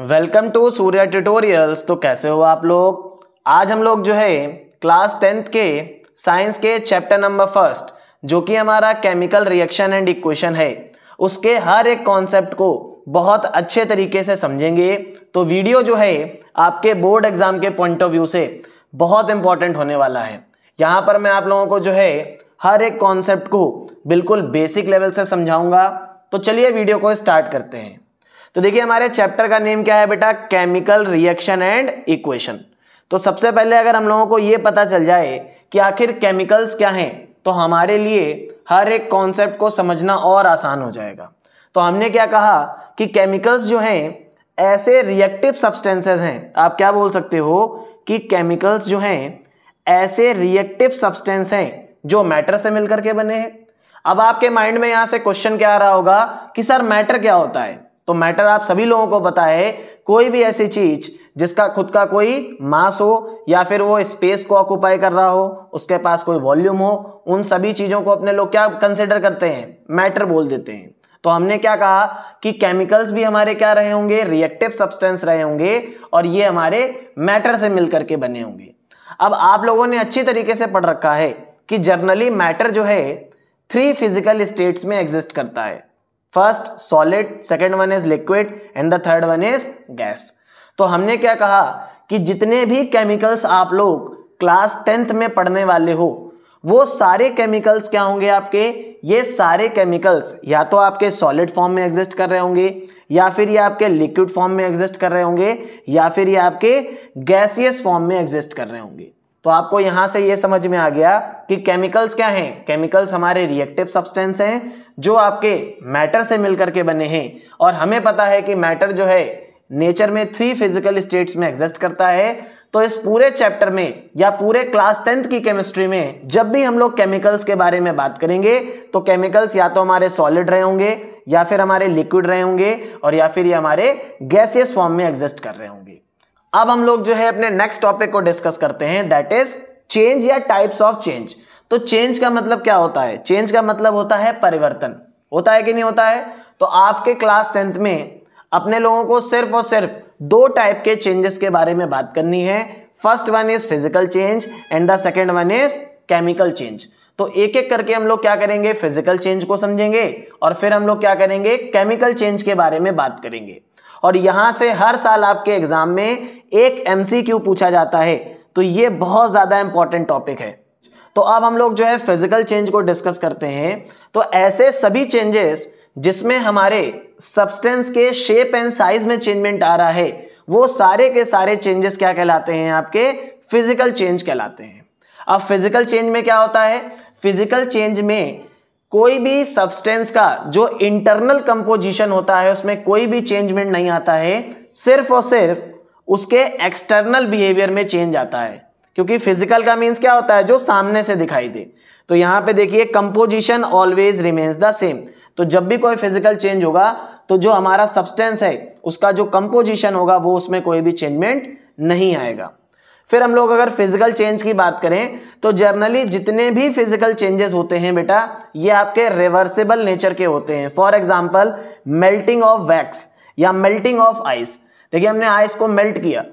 welcome to Surya tutorials तो कैसे हो आप लोग आज हम लोग जो है क्लास टेंथ के साइंस के चैप्टर नंबर फर्स्ट जो कि हमारा केमिकल रिएक्शन एंड इक्वेशन है उसके हर एक कॉन्सेप्ट को बहुत अच्छे तरीके से समझेंगे तो वीडियो जो है आपके बोर्ड एग्जाम के पॉइंट ऑफ व्यू से बहुत इंपॉर्टेंट होने वाला है यहाँ पर मैं आप लोगों को जो है हर एक कॉन्सेप्ट को बिल्कुल बेसिक लेवल से समझाऊंगा तो चलिए वीडियो को स्टार्ट करते हैं तो देखिए हमारे चैप्टर का नेम क्या है बेटा केमिकल रिएक्शन एंड इक्वेशन तो सबसे पहले अगर हम लोगों को ये पता चल जाए कि आखिर केमिकल्स क्या हैं तो हमारे लिए हर एक कॉन्सेप्ट को समझना और आसान हो जाएगा तो हमने क्या कहा कि केमिकल्स जो हैं ऐसे रिएक्टिव सब्सटेंसेस हैं आप क्या बोल सकते हो कि केमिकल्स जो हैं ऐसे रिएक्टिव सब्सटेंस हैं जो मैटर से मिलकर के बने हैं अब आपके माइंड में यहाँ से क्वेश्चन क्या आ रहा होगा कि सर मैटर क्या होता है तो मैटर आप सभी लोगों को पता है कोई भी ऐसी चीज जिसका खुद का कोई मास हो या फिर वो स्पेस को ऑक्यूपाई कर रहा हो उसके पास कोई वॉल्यूम हो उन सभी चीजों को अपने लोग क्या कंसिडर करते हैं मैटर बोल देते हैं तो हमने क्या कहा कि केमिकल्स भी हमारे क्या रहे होंगे रिएक्टिव सब्सटेंस रहे होंगे और ये हमारे मैटर से मिलकर के बने होंगे अब आप लोगों ने अच्छी तरीके से पढ़ रखा है कि जर्नली मैटर जो है थ्री फिजिकल स्टेट्स में एग्जिस्ट करता है first solid second one is liquid and the third one is gas तो हमने क्या कहा कि जितने भी केमिकल्स आप लोग क्लास टेंथ में पढ़ने वाले हो वो सारे केमिकल्स क्या होंगे आपके ये सारे केमिकल्स या तो आपके सॉलिड फॉर्म में एग्जिस्ट कर रहे होंगे या फिर ये आपके लिक्विड फॉर्म में एग्जिस्ट कर रहे होंगे या फिर ये आपके गैसियस फॉर्म में एग्जिस्ट कर रहे होंगे तो आपको यहां से ये समझ में आ गया कि केमिकल्स क्या हैं केमिकल्स हमारे रिएक्टिव सब्सटेंस हैं जो आपके मैटर से मिलकर के बने हैं और हमें पता है कि मैटर जो है नेचर में थ्री फिजिकल स्टेट्स में एग्जिस्ट करता है तो इस पूरे चैप्टर में या पूरे क्लास टेंथ की केमिस्ट्री में जब भी हम लोग केमिकल्स के बारे में बात करेंगे तो केमिकल्स या तो हमारे सॉलिड रहे होंगे या फिर हमारे लिक्विड रहे होंगे और या फिर ये हमारे गैसियस फॉर्म में एग्जिस्ट कर रहे होंगे अब हम लोग जो है अपने नेक्स्ट टॉपिक को डिस्कस करते हैं दैट इज चेंज या टाइप्स ऑफ चेंज तो चेंज का मतलब क्या होता है चेंज का मतलब होता है परिवर्तन होता है कि नहीं होता है तो आपके क्लास टेंथ में अपने लोगों को सिर्फ और सिर्फ दो टाइप के चेंजेस के बारे में बात करनी है first one is physical change and the second one is chemical change तो एक एक करके हम लोग क्या करेंगे फिजिकल चेंज को समझेंगे और फिर हम लोग क्या करेंगे केमिकल चेंज के बारे में बात करेंगे और यहां से हर साल आपके एग्जाम में एक एम पूछा जाता है तो ये बहुत ज़्यादा इंपॉर्टेंट टॉपिक है तो अब हम लोग जो है फिजिकल चेंज को डिस्कस करते हैं तो ऐसे सभी चेंजेस जिसमें हमारे सब्सटेंस के शेप एंड साइज में चेंजमेंट आ रहा है वो सारे के सारे चेंजेस क्या कहलाते हैं आपके फिजिकल चेंज कहलाते हैं अब फिजिकल चेंज में क्या होता है फिजिकल चेंज में कोई भी सब्सटेंस का जो इंटरनल कंपोजिशन होता है उसमें कोई भी चेंजमेंट नहीं आता है सिर्फ और सिर्फ उसके एक्सटर्नल बिहेवियर में चेंज आता है क्योंकि फिजिकल का मीन्स क्या होता है जो सामने से दिखाई दे तो यहाँ पे देखिए composition always remains the same तो जब भी कोई फिजिकल चेंज होगा तो जो हमारा सब्सटेंस है उसका जो कंपोजिशन होगा वो उसमें कोई भी चेंजमेंट नहीं आएगा फिर हम लोग अगर फिजिकल चेंज की बात करें तो जर्नली जितने भी फिजिकल चेंजेस होते हैं बेटा ये आपके रिवर्सेबल नेचर के होते हैं for example melting of wax या मेल्टिंग ऑफ आइस देखिए हमने आइस को मेल्ट किया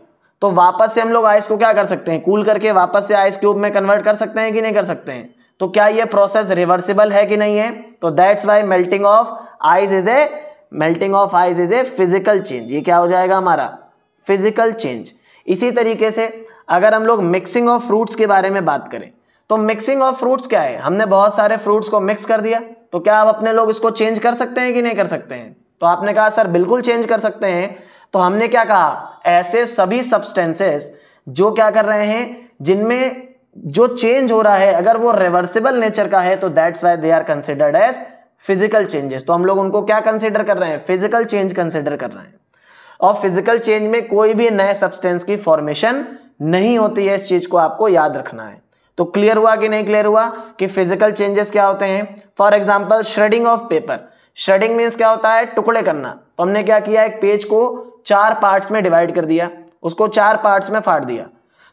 तो वापस से हम लोग आइस को क्या कर सकते हैं कूल करके वापस से आइस क्यूब में कन्वर्ट कर सकते हैं कि नहीं कर सकते हैं तो क्या ये प्रोसेस रिवर्सिबल है कि नहीं है तो that's why melting of ice is a melting of ice is a physical change ये क्या हो जाएगा हमारा फिजिकल चेंज इसी तरीके से अगर हम लोग मिक्सिंग ऑफ फ्रूट्स के बारे में बात करें तो मिक्सिंग ऑफ फ्रूट्स क्या है हमने बहुत सारे फ्रूट्स को मिक्स कर दिया तो क्या आप अपने लोग इसको चेंज कर सकते हैं कि नहीं कर सकते हैं तो आपने कहा सर बिल्कुल चेंज कर सकते हैं तो हमने क्या कहा ऐसे सभी सब्सटेंसेस जो क्या कर रहे हैं जिनमें जो चेंज हो रहा है अगर वो रिवर्सिबल नेचर का है तो that's why they are considered as physical changes तो हम लोग उनको क्या कंसिडर कर रहे हैं फिजिकल चेंज कंसिडर कर रहे हैं और फिजिकल चेंज में कोई भी नए सब्सटेंस की फॉर्मेशन नहीं होती है इस चीज को आपको याद रखना है तो क्लियर हुआ कि नहीं क्लियर हुआ कि फिजिकल चेंजेस क्या होते हैं for example shredding of paper shredding means क्या होता है टुकड़े करना तो हमने क्या किया एक पेज को चार पार्ट्स में डिवाइड कर दिया उसको चार पार्ट्स में फाड़ दिया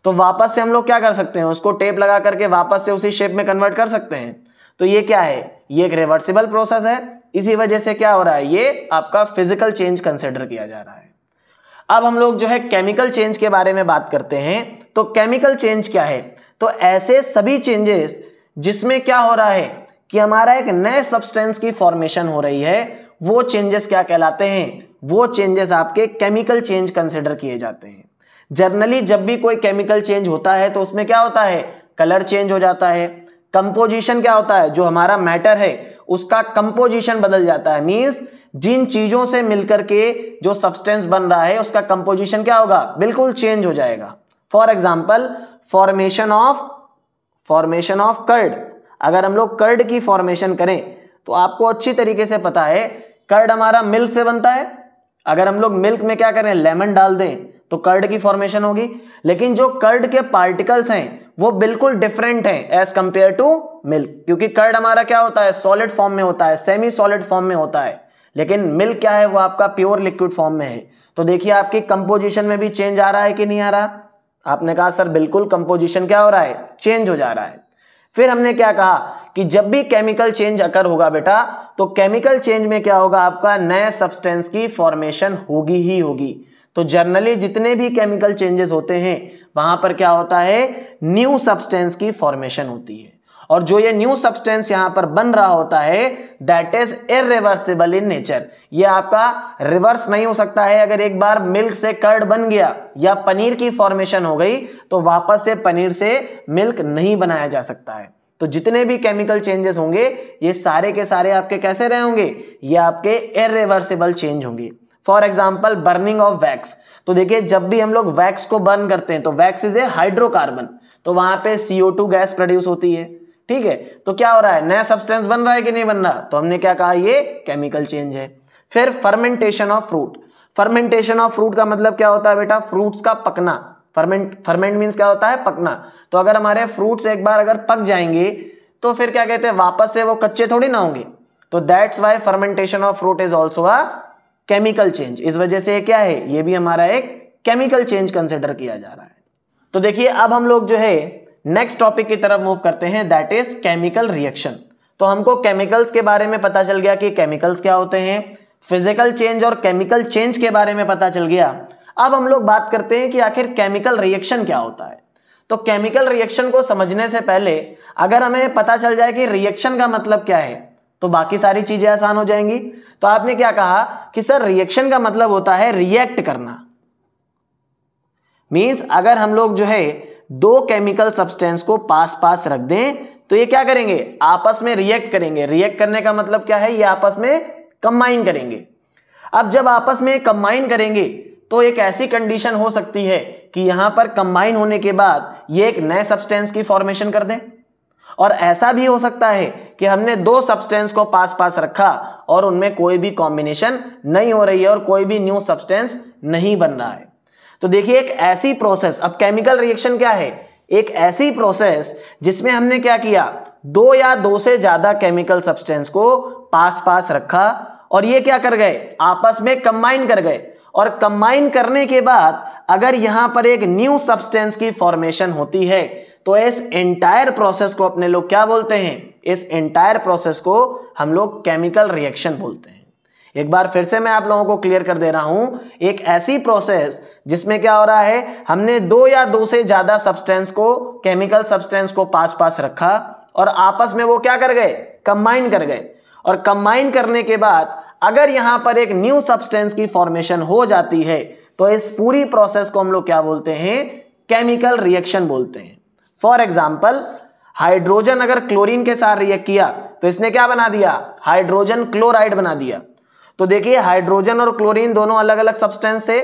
तो वापस से हम लोग क्या कर सकते हैं उसको टेप लगा करके वापस से उसी शेप में कन्वर्ट कर सकते हैं तो ये क्या है ये एक रिवर्सिबल प्रोसेस है इसी वजह से क्या हो रहा है ये आपका फिजिकल चेंज कंसिडर किया जा रहा है अब हम लोग जो है केमिकल चेंज के बारे में बात करते हैं तो केमिकल चेंज क्या है तो ऐसे सभी चेंजेस जिसमें क्या हो रहा है कि हमारा एक नए सब्सटेंस की फॉर्मेशन हो रही है वो चेंजेस क्या कहलाते हैं वो चेंजेस आपके केमिकल चेंज कंसिडर किए जाते हैं जर्नली जब भी कोई केमिकल चेंज होता है तो उसमें क्या होता है कलर चेंज हो जाता है कंपोजिशन क्या होता है जो हमारा मैटर है उसका कंपोजिशन बदल जाता है मीन्स जिन चीजों से मिलकर के जो सब्सटेंस बन रहा है उसका कंपोजिशन क्या होगा बिल्कुल चेंज हो जाएगा for example formation of formation of curd अगर हम लोग कर्ड की फॉर्मेशन करें तो आपको अच्छी तरीके से पता है कर्ड हमारा मिल्क से बनता है अगर हम लोग मिल्क में क्या करें लेमन डाल दें तो कर्ड की फॉर्मेशन होगी लेकिन जो कर्ड के पार्टिकल्स हैं वो बिल्कुल डिफरेंट हैं एज कंपेयर टू मिल्क क्योंकि कर्ड हमारा क्या होता है सॉलिड फॉर्म में होता है सेमी सॉलिड फॉर्म में होता है लेकिन मिल्क क्या है वो आपका प्योर लिक्विड फॉर्म में है तो देखिए आपकी कंपोजिशन में भी चेंज आ रहा है कि नहीं आ रहा आपने कहा सर बिल्कुल कंपोजिशन क्या हो रहा है चेंज हो जा रहा है फिर हमने क्या कहा कि जब भी केमिकल चेंज अकर होगा बेटा तो केमिकल चेंज में क्या होगा आपका नए सब्सटेंस की फॉर्मेशन होगी ही होगी तो जर्नली जितने भी केमिकल चेंजेस होते हैं वहां पर क्या होता है न्यू सब्सटेंस की फॉर्मेशन होती है और जो ये न्यू सब्सटेंस यहां पर बन रहा होता है that is irreversible in nature ये आपका रिवर्स नहीं हो सकता है अगर एक बार मिल्क से कर्ड बन गया या पनीर की फॉर्मेशन हो गई तो वापस से पनीर से मिल्क नहीं बनाया जा सकता है तो जितने भी केमिकल चेंजेस होंगे ये सारे के सारे आपके कैसे रहे होंगे ये आपके इरिवर्सिबल चेंज होंगे for example burning of wax तो देखिए जब भी हम लोग वैक्स को बर्न करते हैं तो वैक्स इज ए हाइड्रोकार्बन तो वहां पे CO2 गैस प्रोड्यूस होती है ठीक है तो क्या हो रहा है नया सब्सटेंस बन रहा है कि नहीं बन रहा तो हमने क्या कहा ये केमिकल चेंज है फिर fermentation of fruit fermentation of fruit का मतलब क्या होता है बेटा फ्रूट्स का पकना फर्मेंट फर्मेंट मीन्स क्या होता है पकना तो अगर हमारे फ्रूट्स एक बार अगर पक जाएंगे तो फिर क्या कहते हैं वापस से वो कच्चे थोड़ी ना होंगे तो that's why fermentation of fruit is also a chemical change इस वजह से क्या है ये भी हमारा एक केमिकल चेंज कंसिडर किया जा रहा है तो देखिए अब हम लोग जो है नेक्स्ट टॉपिक की तरफ मूव करते हैं दैट इज केमिकल रिएक्शन तो हमको केमिकल्स के बारे में पता चल गया कि केमिकल्स क्या होते हैं फिजिकल चेंज और केमिकल चेंज के बारे में पता चल गया अब हम लोग बात करते हैं कि आखिर केमिकल रिएक्शन क्या होता है तो केमिकल रिएक्शन को समझने से पहले अगर हमें पता चल जाए कि रिएक्शन का मतलब क्या है तो बाकी सारी चीजें आसान हो जाएंगी तो आपने क्या कहा कि सर रिएक्शन का मतलब होता है रिएक्ट करना मीन्स अगर हम लोग जो है दो केमिकल सब्सटेंस को पास पास रख दें तो ये क्या करेंगे आपस में रिएक्ट करेंगे रिएक्ट करने का मतलब क्या है ये आपस में कंबाइन करेंगे अब जब आपस में कंबाइन करेंगे तो एक ऐसी कंडीशन हो सकती है कि यहां पर कंबाइन होने के बाद ये एक नए सब्सटेंस की फॉर्मेशन कर दे और ऐसा भी हो सकता है कि हमने दो सब्सटेंस को पास पास रखा और उनमें कोई भी कॉम्बिनेशन नहीं हो रही है और कोई भी न्यू सब्सटेंस नहीं बन रहा है तो देखिए एक ऐसी प्रोसेस अब केमिकल रिएक्शन क्या है एक ऐसी प्रोसेस जिसमें हमने क्या किया दो या दो से ज्यादा केमिकल सब्सटेंस को पास पास रखा और ये क्या कर गए आपस में कंबाइन कर गए और कंबाइन करने के बाद अगर यहां पर एक न्यू सब्सटेंस की फॉर्मेशन होती है तो इस एंटायर प्रोसेस को अपने लोग क्या बोलते हैं इस एंटायर प्रोसेस को हम लोग केमिकल रिएक्शन बोलते हैं एक बार फिर से मैं आप लोगों को क्लियर कर दे रहा हूं एक ऐसी प्रोसेस जिसमें क्या हो रहा है हमने दो या दो से ज्यादा सब्सटेंस को केमिकल सब्सटेंस को पास पास रखा और आपस में वो क्या कर गए कंबाइन कर गए और कंबाइन करने के बाद अगर यहां पर एक न्यू सब्सटेंस की फॉर्मेशन हो जाती है तो इस पूरी प्रोसेस को हम लोग क्या बोलते हैं केमिकल रिएक्शन बोलते हैं फॉर एग्जाम्पल हाइड्रोजन अगर क्लोरीन के साथ रिएक्ट किया तो इसने क्या बना दिया हाइड्रोजन क्लोराइड बना दिया तो देखिए हाइड्रोजन और क्लोरीन दोनों अलग अलग सब्सटेंस थे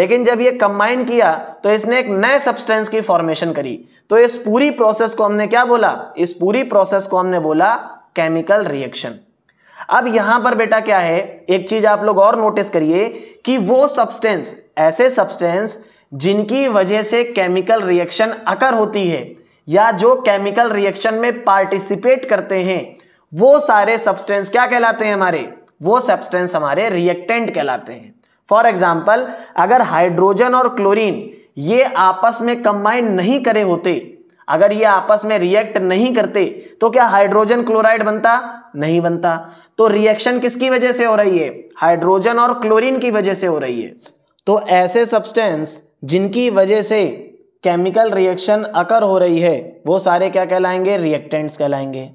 लेकिन जब ये कंबाइन किया तो इसने एक नए सब्सटेंस की फॉर्मेशन करी तो इस पूरी प्रोसेस को हमने क्या बोला इस पूरी प्रोसेस को हमने बोला केमिकल रिएक्शन अब यहां पर बेटा क्या है एक चीज आप लोग और नोटिस करिए कि वो सब्सटेंस ऐसे सब्सटेंस जिनकी वजह से केमिकल रिएक्शन अकर होती है या जो केमिकल रिएक्शन में पार्टिसिपेट करते हैं वो सारे सब्सटेंस क्या कहलाते हैं हमारे वो सब्सटेंस हमारे रिएक्टेंट कहलाते हैं फॉर एग्जाम्पल अगर हाइड्रोजन और क्लोरीन ये आपस में कंबाइन नहीं करे होते अगर ये आपस में रिएक्ट नहीं करते तो क्या हाइड्रोजन क्लोराइड बनता नहीं बनता तो रिएक्शन किसकी वजह से हो रही है हाइड्रोजन और क्लोरीन की वजह से हो रही है तो ऐसे सब्सटेंस जिनकी वजह से केमिकल रिएक्शन अकर हो रही है वो सारे क्या कहलाएंगे रिएक्टेंट्स कहलाएंगे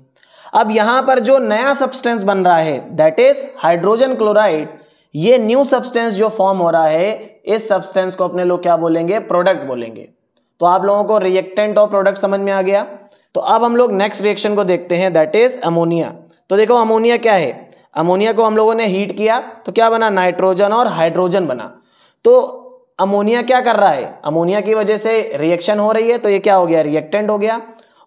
अब यहां पर जो नया सब्सटेंस बन रहा है दैट इज हाइड्रोजन क्लोराइड ये न्यू सब्सटेंस जो फॉर्म हो रहा है इस सब्सटेंस को अपने लोग क्या बोलेंगे प्रोडक्ट बोलेंगे तो आप लोगों को रिएक्टेंट और प्रोडक्ट समझ में आ गया तो अब हम लोग नेक्स्ट रिएक्शन को देखते हैं दैट इज अमोनिया तो देखो अमोनिया क्या है अमोनिया को हम लोगों ने हीट किया तो क्या बना नाइट्रोजन और हाइड्रोजन बना तो अमोनिया क्या कर रहा है अमोनिया की वजह से रिएक्शन हो रही है तो ये क्या हो गया रिएक्टेंट हो गया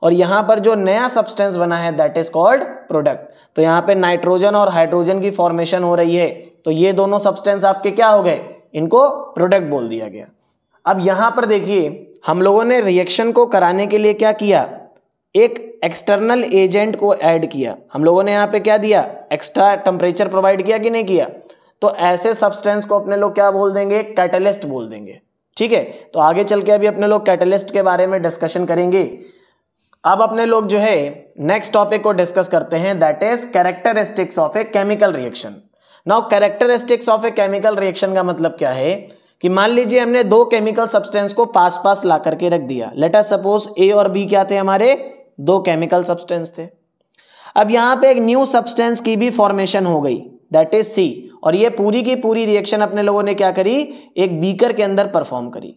और यहाँ पर जो नया सब्सटेंस बना है दैट इज कॉल्ड प्रोडक्ट तो यहाँ पे नाइट्रोजन और हाइड्रोजन की फॉर्मेशन हो रही है तो ये दोनों सब्सटेंस आपके क्या हो गए इनको प्रोडक्ट बोल दिया गया अब यहाँ पर देखिए हम लोगों ने रिएक्शन को कराने के लिए क्या किया एक एक्सटर्नल एजेंट को ऐड किया हम लोगों ने यहाँ पे क्या दिया एक्स्ट्रा टेम्परेचर प्रोवाइड किया कि नहीं किया तो ऐसे सब्सटेंस को अपने लोग क्या बोल देंगे कैटलिस्ट बोल देंगे ठीक है तो आगे चल के अभी अपने लोग कैटलिस्ट के बारे में डिस्कशन करेंगे अब अपने लोग जो है नेक्स्ट टॉपिक को डिस्कस करते हैं that is characteristics of a chemical reaction now characteristics of a chemical reaction का मतलब क्या है कि मान लीजिए हमने दो केमिकल सब्सटेंस को पास पास ला करके रख दिया लेटर सपोज ए और बी क्या थे हमारे दो केमिकल सब्सटेंस थे अब यहाँ पे एक न्यू सब्सटेंस की भी फॉर्मेशन हो गई दैट इज सी और ये पूरी की पूरी रिएक्शन अपने लोगों ने क्या करी एक बीकर के अंदर परफॉर्म करी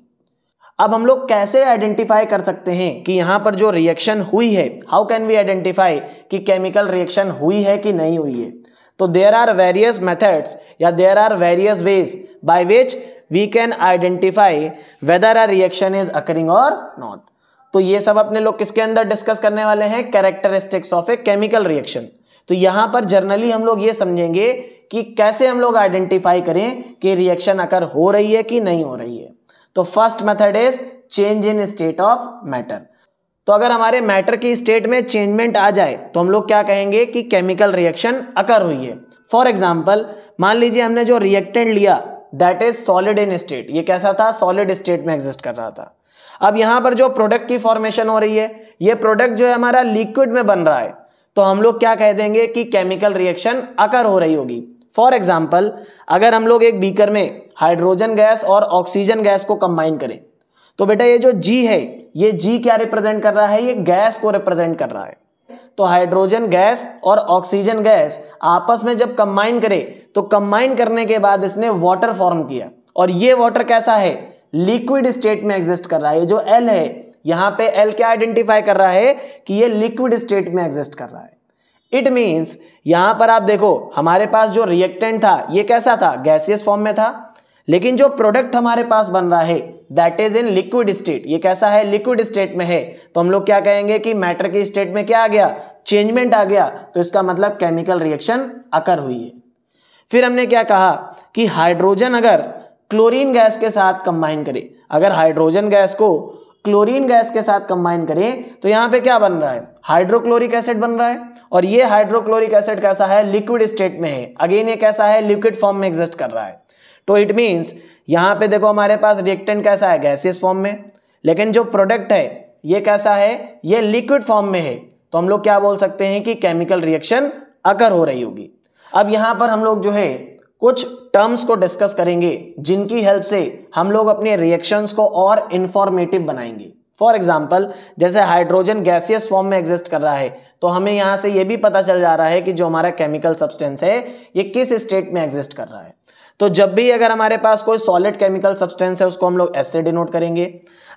अब हम लोग कैसे आइडेंटिफाई कर सकते हैं कि यहाँ पर जो रिएक्शन हुई है हाउ कैन वी आइडेंटिफाई कि केमिकल रिएक्शन हुई है कि नहीं हुई है तो देर आर वेरियस मैथड्स या there are various ways by which we can identify whether our reaction is occurring और नॉट तो ये सब अपने लोग किसके अंदर डिस्कस करने वाले हैं characteristics of a chemical reaction तो यहां पर जर्नली हम लोग ये समझेंगे कि कैसे हम लोग आइडेंटिफाई करें कि रिएक्शन अकर हो रही है कि नहीं हो रही है तो first method is change in state of matter तो अगर हमारे मैटर की स्टेट में चेंजमेंट आ जाए तो हम लोग क्या कहेंगे कि केमिकल रिएक्शन अकर हुई है फॉर एग्जाम्पल मान लीजिए हमने जो रिएक्टेंट लिया that is solid in state ये कैसा था सॉलिड स्टेट में एग्जिस्ट कर रहा था अब यहां पर जो प्रोडक्ट की फॉर्मेशन हो रही है ये प्रोडक्ट जो है हमारा लिक्विड में बन रहा है तो हम लोग क्या कह देंगे कि केमिकल रिएक्शन अकर हो रही होगी फॉर एग्जाम्पल अगर हम लोग एक बीकर में हाइड्रोजन गैस और ऑक्सीजन गैस को कंबाइन करें तो बेटा ये जो जी है ये जी क्या रिप्रेजेंट कर रहा है ये गैस को रिप्रेजेंट कर रहा है तो हाइड्रोजन गैस और ऑक्सीजन गैस आपस में जब कंबाइन करे तो कंबाइन करने के बाद इसने वाटर फॉर्म किया और ये वाटर कैसा है लिक्विड स्टेट में एग्जिस्ट कर रहा है ये जो एल है यहां पे एल क्या आइडेंटिफाई कर रहा है कि ये लिक्विड स्टेट में एग्जिस्ट कर रहा है इट मीन्स यहां पर आप देखो हमारे पास जो रिएक्टेंट था ये कैसा था गैसियस फॉर्म में था लेकिन जो प्रोडक्ट हमारे पास बन रहा है that is in liquid state ये कैसा है लिक्विड स्टेट में है तो हम लोग क्या कहेंगे कि मैटर की स्टेट में क्या आ गया चेंजमेंट आ गया तो इसका मतलब केमिकल रिएक्शन अकर हुई है फिर हमने क्या कहा कि हाइड्रोजन अगर क्लोरीन गैस के साथ कंबाइन करें अगर हाइड्रोजन गैस को क्लोरीन गैस के साथ कंबाइन करें तो यहाँ पे क्या बन रहा है हाइड्रोक्लोरिक एसिड बन रहा है और ये हाइड्रोक्लोरिक एसिड कैसा है लिक्विड स्टेट में है अगेन ये कैसा है लिक्विड फॉर्म में एग्जिस्ट कर रहा है तो इट मीन्स यहाँ पे देखो हमारे पास रिएक्टेंट कैसा है गैसियस फॉर्म में लेकिन जो प्रोडक्ट है ये कैसा है ये लिक्विड फॉर्म में है तो हम लोग क्या बोल सकते हैं कि केमिकल रिएक्शन अकर हो रही होगी अब यहाँ पर हम लोग जो है कुछ टर्म्स को डिस्कस करेंगे जिनकी हेल्प से हम लोग अपने रिएक्शंस को और इन्फॉर्मेटिव बनाएंगे फॉर एग्जाम्पल जैसे हाइड्रोजन गैसियस फॉर्म में एग्जिस्ट कर रहा है तो हमें यहाँ से ये भी पता चल जा रहा है कि जो हमारा केमिकल सब्सटेंस है ये किस स्टेट में एग्जिस्ट कर रहा है तो जब भी अगर हमारे पास कोई सॉलिड केमिकल सब्सटेंस है उसको हम लोग एस से डिनोट करेंगे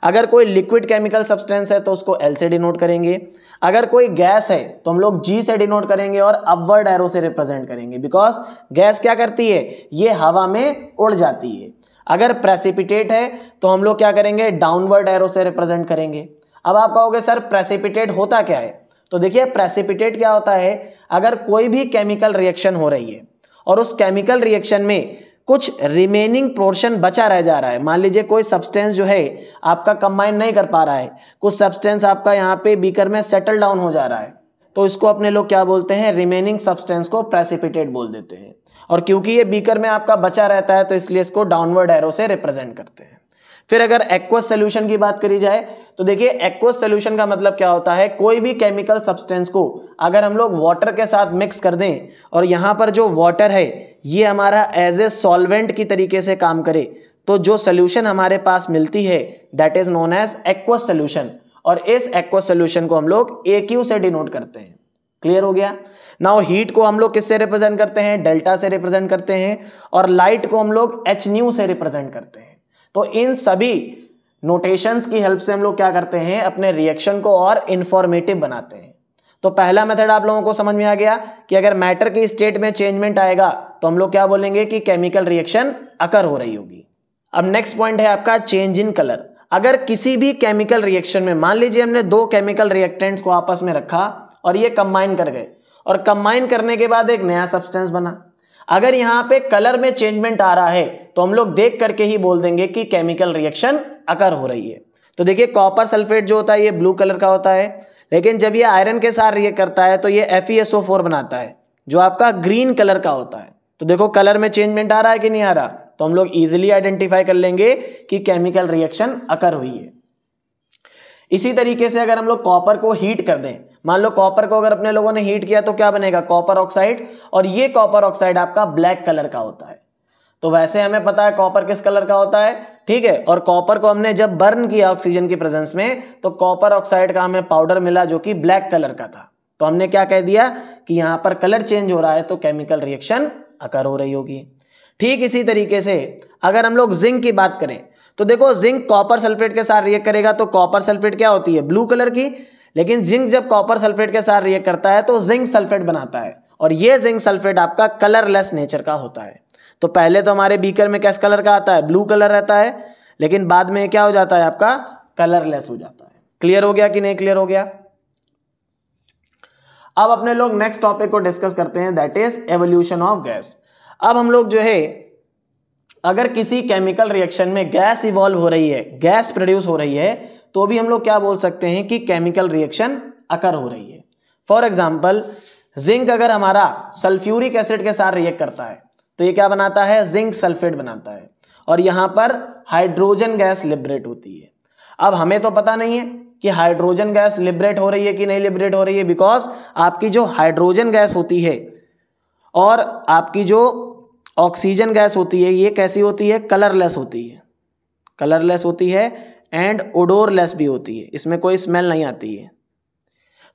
अगर कोई लिक्विड केमिकल सब्सटेंस है तो उसको एल से डिनोट करेंगे अगर कोई गैस है तो हम लोग जी से डिनोट करेंगे और अपवर्ड एरो से रिप्रेजेंट करेंगे बिकॉज गैस क्या करती है ये हवा में उड़ जाती है अगर प्रेसिपिटेट है तो हम लोग क्या करेंगे डाउनवर्ड एरो से रिप्रेजेंट करेंगे अब आप कहोगे सर प्रेसिपिटेट होता क्या है तो देखिए प्रेसिपिटेट क्या होता है अगर कोई भी केमिकल रिएक्शन हो रही है और उस केमिकल रिएक्शन में कुछ रिमेनिंग पोर्शन बचा रह जा रहा है मान लीजिए कोई सब्सटेंस जो है आपका कंबाइन नहीं कर पा रहा है कुछ सब्सटेंस आपका यहाँ पे बीकर में सेटल डाउन हो जा रहा है तो इसको अपने लोग क्या बोलते हैं रिमेनिंग सब्सटेंस को प्रेसिपिटेट बोल देते हैं और क्योंकि ये बीकर में आपका बचा रहता है तो इसलिए इसको डाउनवर्ड एरो से रिप्रेजेंट करते हैं फिर अगर एक्वस सोल्यूशन की बात करी जाए तो देखिए एक्वस सोल्यूशन का मतलब क्या होता है कोई भी केमिकल सब्सटेंस को अगर हम लोग वाटर के साथ मिक्स कर दें और यहाँ पर जो वाटर है ये हमारा एज ए सॉल्वेंट की तरीके से काम करे तो जो सोल्यूशन हमारे पास मिलती है that is known as aqueous solution और इस एक्व सोल्यूशन को हम लोग ए क्यू से डिनोट करते हैं क्लियर हो गया नाउ हीट को हम लोग किससे रिप्रेजेंट करते हैं डेल्टा से रिप्रेजेंट करते हैं और लाइट को हम लोग एच न्यू से रिप्रेजेंट करते हैं तो इन सभी नोटेशंस की हेल्प से हम लोग क्या करते हैं अपने रिएक्शन को और इन्फॉर्मेटिव बनाते हैं तो पहला मेथड आप लोगों को समझ में आ गया कि अगर मैटर की स्टेट में चेंजमेंट आएगा तो हम लोग क्या बोलेंगे कि केमिकल रिएक्शन अकर हो रही होगी अब नेक्स्ट पॉइंट है आपका चेंज इन कलर अगर किसी भी केमिकल रिएक्शन में मान लीजिए हमने दो केमिकल रिएक्टेंट्स को आपस में रखा और ये कंबाइन कर गए और कंबाइन करने के बाद एक नया सब्सटेंस बना अगर यहाँ पे कलर में चेंजमेंट आ रहा है तो हम लोग देख करके ही बोल देंगे कि केमिकल रिएक्शन अकर हो रही है तो देखिए कॉपर सल्फेट जो होता है ये ब्लू कलर का होता है लेकिन जब ये आयरन के साथ रिएक्ट करता है तो ये एफ e बनाता है जो आपका ग्रीन कलर का होता है तो देखो कलर में चेंजमेंट आ रहा है कि नहीं आ रहा तो हम लोग इजिली आइडेंटिफाई कर लेंगे कि केमिकल रिएक्शन अकर हुई है इसी तरीके से अगर हम लोग कॉपर को हीट कर दें मान लो कॉपर को अगर अपने लोगों ने हीट किया तो क्या बनेगा कॉपर ऑक्साइड और ये कॉपर ऑक्साइड आपका ब्लैक कलर का होता है तो वैसे हमें पता है कॉपर किस कलर का होता है ठीक है और कॉपर को हमने जब बर्न किया ऑक्सीजन की प्रेजेंस में तो कॉपर ऑक्साइड का हमें पाउडर मिला जो कि ब्लैक कलर का था तो हमने क्या कह दिया कि यहां पर कलर चेंज हो रहा है तो केमिकल रिएक्शन अकर हो रही होगी ठीक इसी तरीके से अगर हम लोग जिंक की बात करें तो देखो जिंक कॉपर सल्फेट के साथ रिएक्ट करेगा तो कॉपर सल्फेट क्या होती है ब्लू कलर की लेकिन जिंक जब कॉपर सल्फेट के साथ रिएक्ट करता है तो जिंक सल्फेट बनाता है और ये जिंक सल्फेट आपका कलरलेस नेचर का होता है तो पहले तो हमारे बीकर में कैस कलर का आता है ब्लू कलर रहता है लेकिन बाद में क्या हो जाता है आपका कलरलेस हो जाता है क्लियर हो गया कि नहीं क्लियर हो गया अब अपने लोग नेक्स्ट टॉपिक को डिस्कस करते हैं that is evolution of gas अब हम लोग जो है अगर किसी केमिकल रिएक्शन में गैस इवॉल्व हो रही है गैस प्रोड्यूस हो रही है तो भी हम लोग क्या बोल सकते हैं कि केमिकल रिएक्शन अकर हो रही है फॉर एग्जाम्पल जिंक अगर हमारा सल्फ्यूरिक एसिड के साथ रिएक्ट करता है तो ये क्या बनाता है जिंक सल्फेट बनाता है और यहाँ पर हाइड्रोजन गैस लिबरेट होती है अब हमें तो पता नहीं है कि हाइड्रोजन गैस लिबरेट हो रही है कि नहीं लिबरेट हो रही है बिकॉज आपकी जो हाइड्रोजन गैस होती है और आपकी जो ऑक्सीजन गैस होती है ये कैसी होती है कलरलेस होती है कलरलेस होती है एंड ओडोरलेस भी होती है इसमें कोई स्मेल नहीं आती है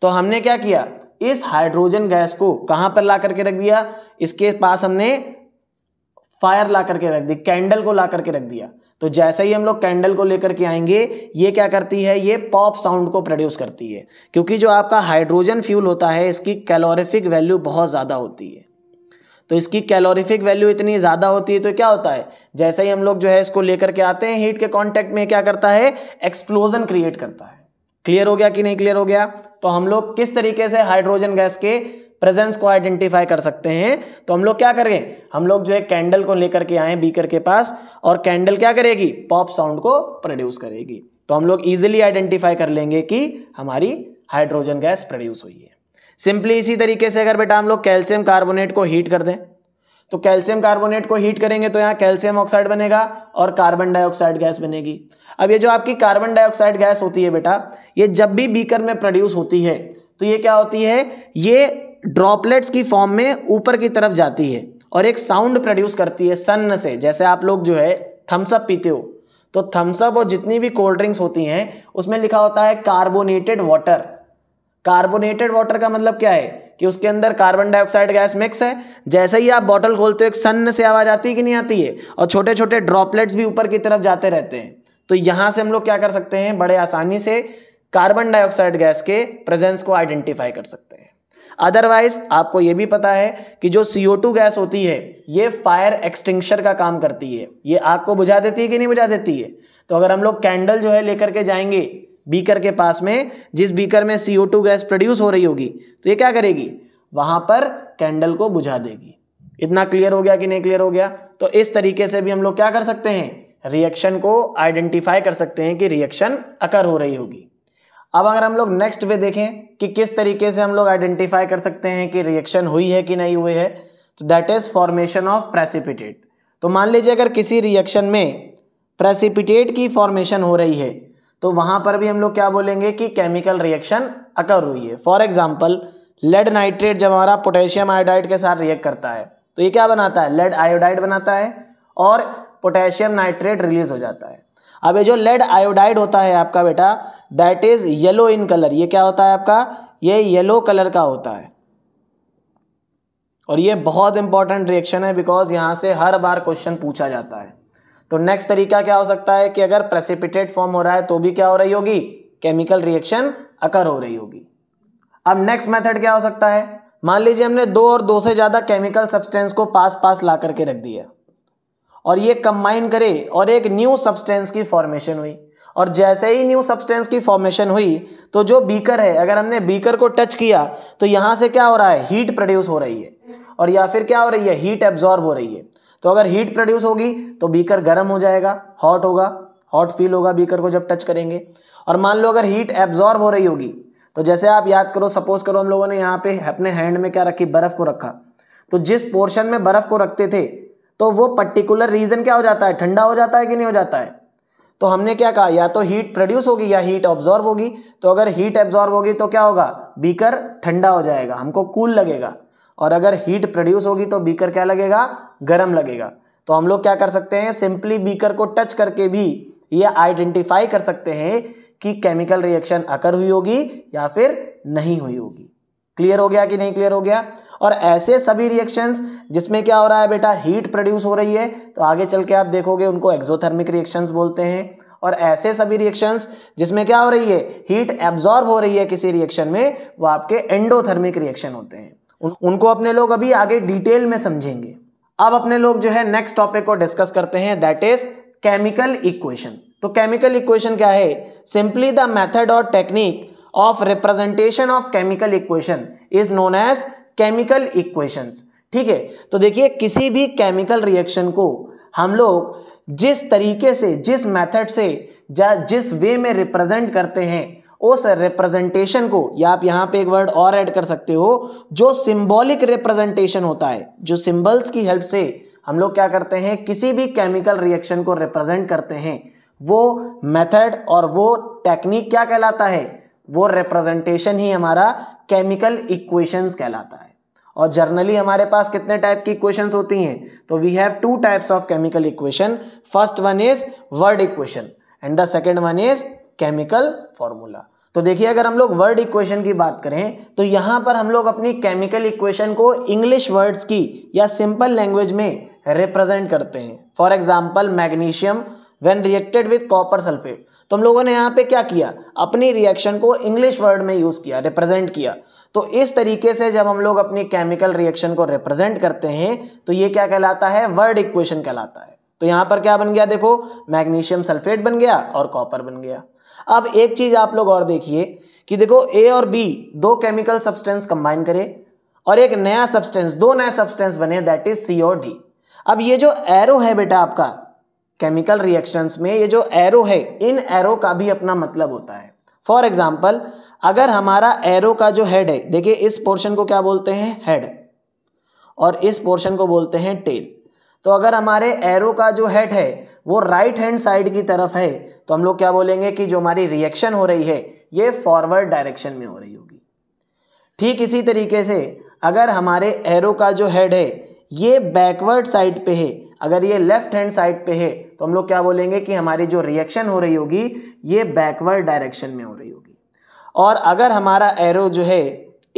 तो हमने क्या किया इस हाइड्रोजन गैस को कहाँ पर ला करके रख दिया इसके पास हमने फायर ला करके रख दी कैंडल को ला करके रख दिया तो जैसे ही हम लोग कैंडल को लेकर के आएंगे ये क्या करती है ये पॉप साउंड को प्रोड्यूस करती है क्योंकि जो आपका हाइड्रोजन फ्यूल होता है इसकी कैलोरिफिक वैल्यू बहुत ज़्यादा होती है तो इसकी कैलोरिफिक वैल्यू इतनी ज़्यादा होती है तो क्या होता है जैसे ही हम लोग जो है इसको लेकर के आते हैं हीट के कॉन्टैक्ट में क्या करता है एक्सप्लोजन क्रिएट करता है क्लियर हो गया कि नहीं क्लियर हो गया तो हम लोग किस तरीके से हाइड्रोजन गैस के प्रेजेंस को आइडेंटिफाई कर सकते हैं तो हम लोग क्या करें हम लोग जो है कैंडल को लेकर के आए बीकर के पास और कैंडल क्या करेगी पॉप साउंड को प्रोड्यूस करेगी तो हम लोग इजिली आइडेंटिफाई कर लेंगे कि हमारी हाइड्रोजन गैस प्रोड्यूस हुई है सिंपली इसी तरीके से अगर बेटा हम लोग कैल्शियम कार्बोनेट को हीट कर दें तो कैल्शियम कार्बोनेट को हीट करेंगे तो यहाँ कैल्शियम ऑक्साइड बनेगा और कार्बन डाइऑक्साइड गैस बनेगी अब ये जो आपकी कार्बन डाइऑक्साइड गैस होती है बेटा ये जब भी बीकर में प्रोड्यूस होती है तो ये क्या होती है ये ड्रॉपलेट्स की फॉर्म में ऊपर की तरफ जाती है और एक साउंड प्रोड्यूस करती है सन से जैसे आप लोग जो है थम्सअप पीते हो तो थम्सअप और जितनी भी कोल्ड ड्रिंक्स होती हैं उसमें लिखा होता है कार्बोनेटेड वाटर कार्बोनेटेड वाटर का मतलब क्या है कि उसके अंदर कार्बन डाइऑक्साइड गैस मिक्स है जैसे ही आप बॉटल खोलते हो एक सन से आवाज़ आती है कि नहीं आती है और छोटे छोटे ड्रॉपलेट्स भी ऊपर की तरफ जाते रहते हैं तो यहाँ से हम लोग क्या कर सकते हैं बड़े आसानी से कार्बन डाइऑक्साइड गैस के प्रेजेंस को आइडेंटिफाई कर सकते हैं अदरवाइज आपको ये भी पता है कि जो सी गैस होती है ये फायर एक्सटिंक्शर का काम करती है ये आग को बुझा देती है कि नहीं बुझा देती है तो अगर हम लोग कैंडल जो है लेकर के जाएंगे बीकर के पास में जिस बीकर में सी गैस प्रोड्यूस हो रही होगी तो ये क्या करेगी वहां पर कैंडल को बुझा देगी इतना क्लियर हो गया कि नहीं क्लियर हो गया तो इस तरीके से भी हम लोग क्या कर सकते हैं रिएक्शन को आइडेंटिफाई कर सकते हैं कि रिएक्शन अकर हो रही होगी अब अगर हम लोग नेक्स्ट वे देखें कि किस तरीके से हम लोग आइडेंटिफाई कर सकते हैं कि रिएक्शन हुई है कि नहीं हुई है तो that is formation of precipitate तो मान लीजिए अगर किसी रिएक्शन में प्रेसिपिटेट की फॉर्मेशन हो रही है तो वहाँ पर भी हम लोग क्या बोलेंगे कि केमिकल रिएक्शन अकर हुई है फॉर एग्जाम्पल लेड नाइट्रेट जब हमारा पोटेशियम आयोडाइड के साथ रिएक्ट करता है तो ये क्या बनाता है लेड आयोडाइड बनाता है और पोटेशियम नाइट्रेट रिलीज हो जाता है अब ये जो लेड आयोडाइड होता है आपका बेटा that is yellow in colour ये क्या होता है आपका ये येलो कलर का होता है और ये बहुत इंपॉर्टेंट रिएक्शन है बिकॉज यहां से हर बार क्वेश्चन पूछा जाता है तो नेक्स्ट तरीका क्या हो सकता है कि अगर प्रेसिपिटेट फॉर्म हो रहा है तो भी क्या हो रही होगी केमिकल रिएक्शन अकर हो रही होगी अब नेक्स्ट मेथड क्या हो सकता है मान लीजिए हमने दो और दो से ज़्यादा केमिकल सब्सटेंस को पास पास ला करके रख दिया और ये कंबाइन करे और एक न्यू सब्सटेंस की फॉर्मेशन हुई और जैसे ही न्यू सब्सटेंस की फॉर्मेशन हुई तो जो बीकर है अगर हमने बीकर को टच किया तो यहाँ से क्या हो रहा है हीट प्रोड्यूस हो रही है और या फिर क्या हो रही है हीट एब्जॉर्ब हो रही है तो अगर हीट प्रोड्यूस होगी तो बीकर गर्म हो जाएगा हॉट होगा हॉट फील होगा बीकर को जब टच करेंगे और मान लो अगर हीट एब्जॉर्ब हो रही होगी तो जैसे आप याद करो सपोज करो हम लोगों ने यहाँ पे अपने हैंड में क्या रखी बर्फ़ को रखा तो जिस पोर्शन में बर्फ़ को रखते थे तो वो पर्टिकुलर रीज़न क्या हो जाता है ठंडा हो जाता है कि नहीं हो जाता है तो हमने क्या कहा या तो हीट प्रोड्यूस होगी या हीट ऑब्जॉर्व होगी तो अगर हीट एब्जॉर्व होगी तो क्या होगा बीकर ठंडा हो जाएगा हमको कूल लगेगा और अगर हीट प्रोड्यूस होगी तो बीकर क्या लगेगा गर्म लगेगा तो हम लोग क्या कर सकते हैं सिंपली बीकर को टच करके भी ये आइडेंटिफाई कर सकते हैं कि केमिकल रिएक्शन अकर हुई होगी या फिर नहीं हुई होगी क्लियर हो गया कि नहीं क्लियर हो गया और ऐसे सभी रिएक्शंस जिसमें क्या हो रहा है बेटा हीट प्रोड्यूस हो रही है तो आगे चल के आप देखोगे उनको एक्सोथर्मिक रिएक्शंस बोलते हैं और ऐसे सभी रिएक्शंस जिसमें क्या हो रही है हीट एब्जॉर्ब हो रही है किसी रिएक्शन में वो आपके एंडोथर्मिक रिएक्शन होते हैं उन, उनको अपने लोग अभी आगे डिटेल में समझेंगे अब अपने लोग जो है नेक्स्ट टॉपिक को डिस्कस करते हैं दैट इज केमिकल इक्वेशन तो केमिकल इक्वेशन क्या है सिंपली द मेथड और technique of representation of chemical equation is known as chemical equations ठीक है तो देखिए किसी भी केमिकल रिएक्शन को हम लोग जिस तरीके से जिस मेथड से या जिस वे में रिप्रेजेंट करते हैं उस रिप्रेजेंटेशन को या आप यहाँ पे एक वर्ड और ऐड कर सकते हो जो सिंबॉलिक रिप्रेजेंटेशन होता है जो सिंबल्स की हेल्प से हम लोग क्या करते हैं किसी भी केमिकल रिएक्शन को रिप्रेजेंट करते हैं वो मेथड और वो टेक्निक क्या कहलाता है वो रिप्रेजेंटेशन ही हमारा केमिकल इक्वेशंस कहलाता है और जर्नली हमारे पास कितने टाइप की इक्वेशंस होती हैं तो we have two types of chemical equation first one is word equation and the second one is chemical formula तो देखिए अगर हम लोग वर्ड इक्वेशन की बात करें तो यहाँ पर हम लोग अपनी केमिकल इक्वेशन को इंग्लिश वर्ड्स की या सिंपल लैंग्वेज में रिप्रेजेंट करते हैं for example magnesium when reacted with copper sulphate तो हम लोगों ने यहाँ पे क्या किया अपनी रिएक्शन को इंग्लिश वर्ड में यूज़ किया रिप्रेजेंट किया तो इस तरीके से जब हम लोग अपनी केमिकल रिएक्शन को रिप्रेजेंट करते हैं तो ये क्या कहलाता है वर्ड इक्वेशन कहलाता है तो यहाँ पर क्या बन गया देखो मैग्नीशियम सल्फेट बन गया और कॉपर बन गया अब एक चीज़ आप लोग और देखिए कि देखो ए और बी दो केमिकल सब्सटेंस कंबाइन करे और एक नया सब्सटेंस दो नए सब्सटेंस बने दैट इज सी और डी अब ये जो एरो है बेटा आपका केमिकल रिएक्शंस में ये जो एरो है इन एरो का भी अपना मतलब होता है फॉर एग्जाम्पल अगर हमारा एरो का जो हेड है देखिए इस पोर्शन को क्या बोलते हैं हेड और इस पोर्शन को बोलते हैं टेल तो अगर हमारे एरो का जो हेड है वो राइट हैंड साइड की तरफ है तो हम लोग क्या बोलेंगे कि जो हमारी रिएक्शन हो रही है ये फॉरवर्ड डायरेक्शन में हो रही होगी ठीक इसी तरीके से अगर हमारे एरो का जो हेड है ये बैकवर्ड साइड पे है अगर ये लेफ्ट हैंड साइड पे है तो हम लोग क्या बोलेंगे कि हमारी जो रिएक्शन हो रही होगी ये बैकवर्ड डायरेक्शन में हो रही होगी और अगर हमारा एरो जो है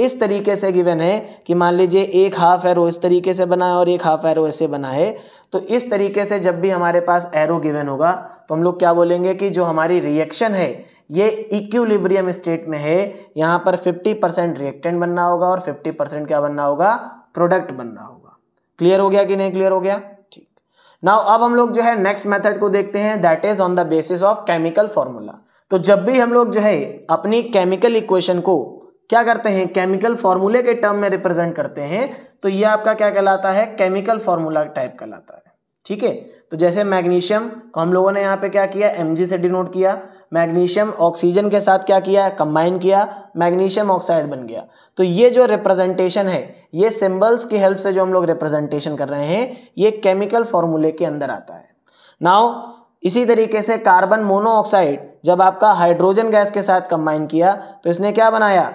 इस तरीके से गिवन है कि मान लीजिए एक हाफ एरो इस तरीके से बना है और एक हाफ एरो ऐसे बना है तो इस तरीके से जब भी हमारे पास एरो गिवन होगा तो हम लोग क्या बोलेंगे कि जो हमारी रिएक्शन है ये इक्विलिब्रियम स्टेट में है यहाँ पर 50 परसेंट रिएक्टेंट बनना होगा और 50 परसेंट क्या बनना होगा प्रोडक्ट बनना होगा क्लियर हो गया कि नहीं क्लियर हो गया ठीक नाउ अब हम लोग जो है नेक्स्ट मेथड को देखते हैं that is on the basis of chemical formula तो जब भी हम लोग जो है अपनी केमिकल इक्वेशन को क्या करते हैं केमिकल फॉर्मूले के टर्म में रिप्रेजेंट करते हैं तो ये आपका क्या कहलाता है केमिकल फॉर्मूला टाइप कहलाता है ठीक है तो जैसे मैग्नीशियम को हम लोगों ने यहाँ पे क्या किया एम से डिनोट किया मैग्नीशियम ऑक्सीजन के साथ क्या किया कंबाइन किया मैग्नीशियम ऑक्साइड बन गया तो ये जो रिप्रेजेंटेशन है ये सिंबल्स की हेल्प से जो हम लोग रिप्रेजेंटेशन कर रहे हैं ये केमिकल फॉर्मूले के अंदर आता है नाउ इसी तरीके से कार्बन मोनोऑक्साइड जब आपका हाइड्रोजन गैस के साथ कंबाइन किया तो इसने क्या बनाया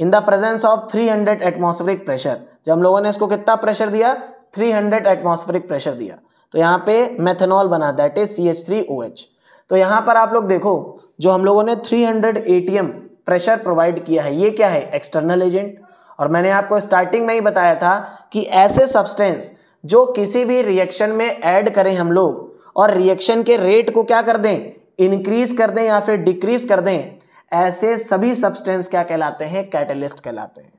in the presence of 300 hundred atmospheric pressure जब हम लोगों ने इसको कितना प्रेशर दिया 300 हंड्रेड एटमोस्फेरिक प्रेशर दिया तो यहाँ पे मेथेनॉल बना that is C H three O H तो यहाँ पर आप लोग देखो जो हम लोगों ने 300 hundred A T M pressure provide किया है ये क्या है एक्सटर्नल एजेंट और मैंने आपको स्टार्टिंग में ही बताया था कि ऐसे सब्सटेंस जो किसी भी रिएक्शन में ऐड करें हम लोग और रिएक्शन के रेट को क्या कर दें इंक्रीज कर दें या फिर डिक्रीज कर दें ऐसे सभी सब्सटेंस क्या कहलाते हैं कैटलिस्ट कहलाते हैं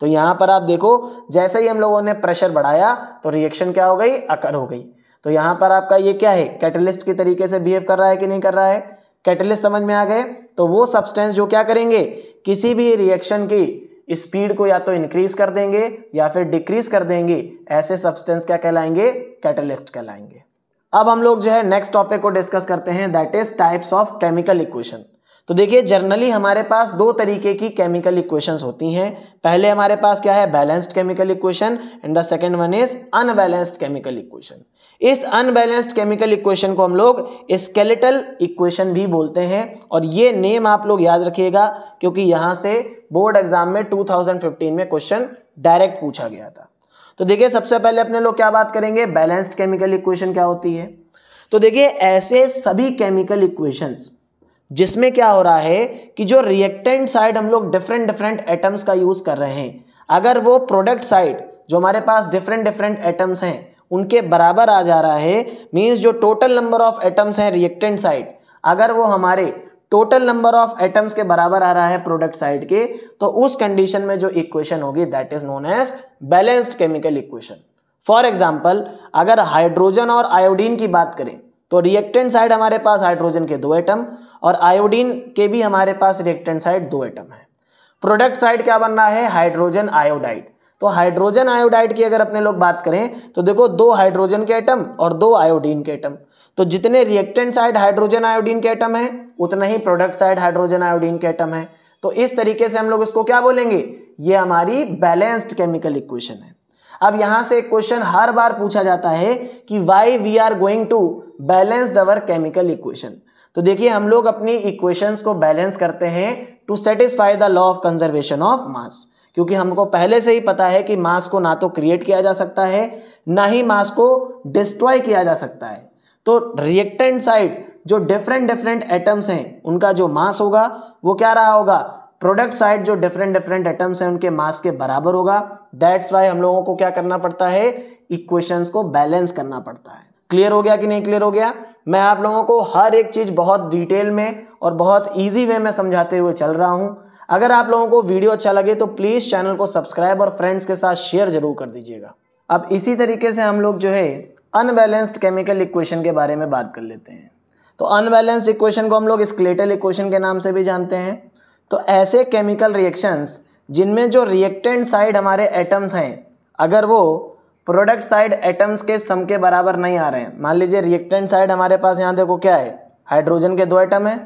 तो यहां पर आप देखो जैसे ही हम लोगों ने प्रेशर बढ़ाया तो रिएक्शन क्या हो गई अकर हो गई तो यहां पर आपका ये क्या है कैटलिस्ट के तरीके से बिहेव कर रहा है कि नहीं कर रहा है कैटलिस्ट समझ में आ गए तो वो सब्सटेंस जो क्या करेंगे किसी भी रिएक्शन की स्पीड को या तो इंक्रीज कर देंगे या फिर डिक्रीज कर देंगे ऐसे सब्सटेंस क्या कहलाएंगे कैटलिस्ट कहलाएंगे अब हम लोग जो है नेक्स्ट टॉपिक को डिस्कस करते हैं that is types of chemical equation तो देखिए जर्नली हमारे पास दो तरीके की केमिकल इक्वेशंस होती हैं पहले हमारे पास क्या है balanced chemical equation and the second one is unbalanced chemical equation इस अनबैलेंस्ड केमिकल इक्वेशन को हम लोग स्केलेटल इक्वेशन भी बोलते हैं और ये नेम आप लोग याद रखिएगा क्योंकि यहाँ से बोर्ड एग्जाम में टू में क्वेश्चन डायरेक्ट पूछा गया था तो देखिए सबसे पहले अपने लोग क्या बात करेंगे बैलेंस्ड केमिकल इक्वेशन क्या होती है तो देखिए ऐसे सभी केमिकल इक्वेशंस जिसमें क्या हो रहा है कि जो रिएक्टेंट साइड हम लोग डिफरेंट डिफरेंट एटम्स का यूज़ कर रहे हैं अगर वो प्रोडक्ट साइड जो हमारे पास डिफरेंट डिफरेंट एटम्स हैं उनके बराबर आ जा रहा है मीन्स जो टोटल नंबर ऑफ एटम्स हैं रिएक्टेंट साइड अगर वो हमारे टोटल नंबर ऑफ एटम्स के बराबर आ रहा है प्रोडक्ट साइड के तो उस कंडीशन में जो इक्वेशन होगी that is known as balanced chemical equation for example अगर हाइड्रोजन और आयोडीन की बात करें तो रिएक्टेंट साइड हमारे पास हाइड्रोजन के दो एटम और आयोडीन के भी हमारे पास रिएक्टेंट साइड दो एटम है प्रोडक्ट साइड क्या बन रहा है हाइड्रोजन आयोडाइड तो हाइड्रोजन आयोडाइड की अगर अपने लोग बात करें तो देखो दो हाइड्रोजन के एटम और दो आयोडीन के एटम तो जितने रिएक्टेंट साइड हाइड्रोजन आयोडीन के एटम है उतना ही प्रोडक्ट साइड हाइड्रोजन आयोडीन के एटम है तो इस तरीके से हम लोग इसको क्या बोलेंगे ये हमारी बैलेंस्ड केमिकल इक्वेशन है अब यहां से क्वेश्चन हर बार पूछा जाता है कि why we are going to balanced our chemical equation तो देखिए हम लोग अपनी इक्वेशंस को बैलेंस करते हैं to satisfy the law of conservation of mass क्योंकि हमको पहले से ही पता है कि मास को ना तो क्रिएट किया जा सकता है ना ही मास को डिस्ट्रॉय किया जा सकता है तो रिएक्टेंट साइड जो डिफरेंट डिफरेंट एटम्स हैं उनका जो मास होगा वो क्या रहा होगा प्रोडक्ट साइड जो डिफरेंट डिफरेंट एटम्स हैं उनके मास के बराबर होगा दैट्स वाई हम लोगों को क्या करना पड़ता है इक्वेशंस को बैलेंस करना पड़ता है क्लियर हो गया कि नहीं क्लियर हो गया मैं आप लोगों को हर एक चीज़ बहुत डिटेल में और बहुत ईजी वे में समझाते हुए चल रहा हूँ अगर आप लोगों को वीडियो अच्छा लगे तो प्लीज़ चैनल को सब्सक्राइब और फ्रेंड्स के साथ शेयर जरूर कर दीजिएगा अब इसी तरीके से हम लोग जो है अनबैलेंस्ड केमिकल इक्वेशन के बारे में बात कर लेते हैं तो अनबैलेंस्ड इक्वेशन को हम लोग स्क्लेटल इक्वेशन के नाम से भी जानते हैं तो ऐसे केमिकल रिएक्शंस जिनमें जो रिएक्टेंट साइड हमारे एटम्स हैं अगर वो प्रोडक्ट साइड एटम्स के सम के बराबर नहीं आ रहे हैं मान लीजिए रिएक्टेंट साइड हमारे पास यहाँ देखो क्या है हाइड्रोजन के दो एटम हैं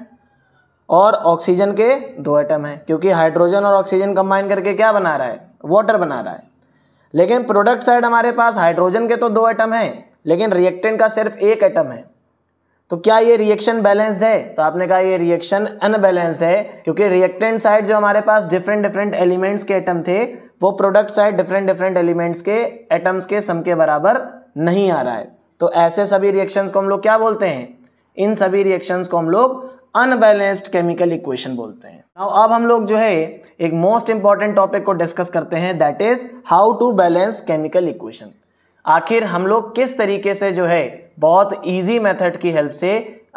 और ऑक्सीजन के दो एटम हैं क्योंकि हाइड्रोजन और ऑक्सीजन कंबाइन करके क्या बना रहा है वाटर बना रहा है लेकिन प्रोडक्ट साइड हमारे पास हाइड्रोजन के तो दो एटम हैं लेकिन रिएक्टेंट का सिर्फ एक एटम है तो क्या ये रिएक्शन बैलेंस्ड है तो आपने कहा ये रिएक्शन अनबैलेंस्ड है क्योंकि रिएक्टेंट साइड जो हमारे पास डिफरेंट डिफरेंट एलिमेंट्स के एटम थे वो product side different different elements के एटम्स के सम के बराबर नहीं आ रहा है तो ऐसे सभी रिएक्शंस को हम लोग क्या बोलते हैं इन सभी रिएक्शंस को हम लोग अनबैलेंस्ड केमिकल इक्वेशन बोलते हैं अब हम लोग जो है एक मोस्ट इंपॉर्टेंट टॉपिक को डिस्कस करते हैं that is how to balance chemical equation आखिर हम लोग किस तरीके से जो है बहुत इजी मेथड की हेल्प से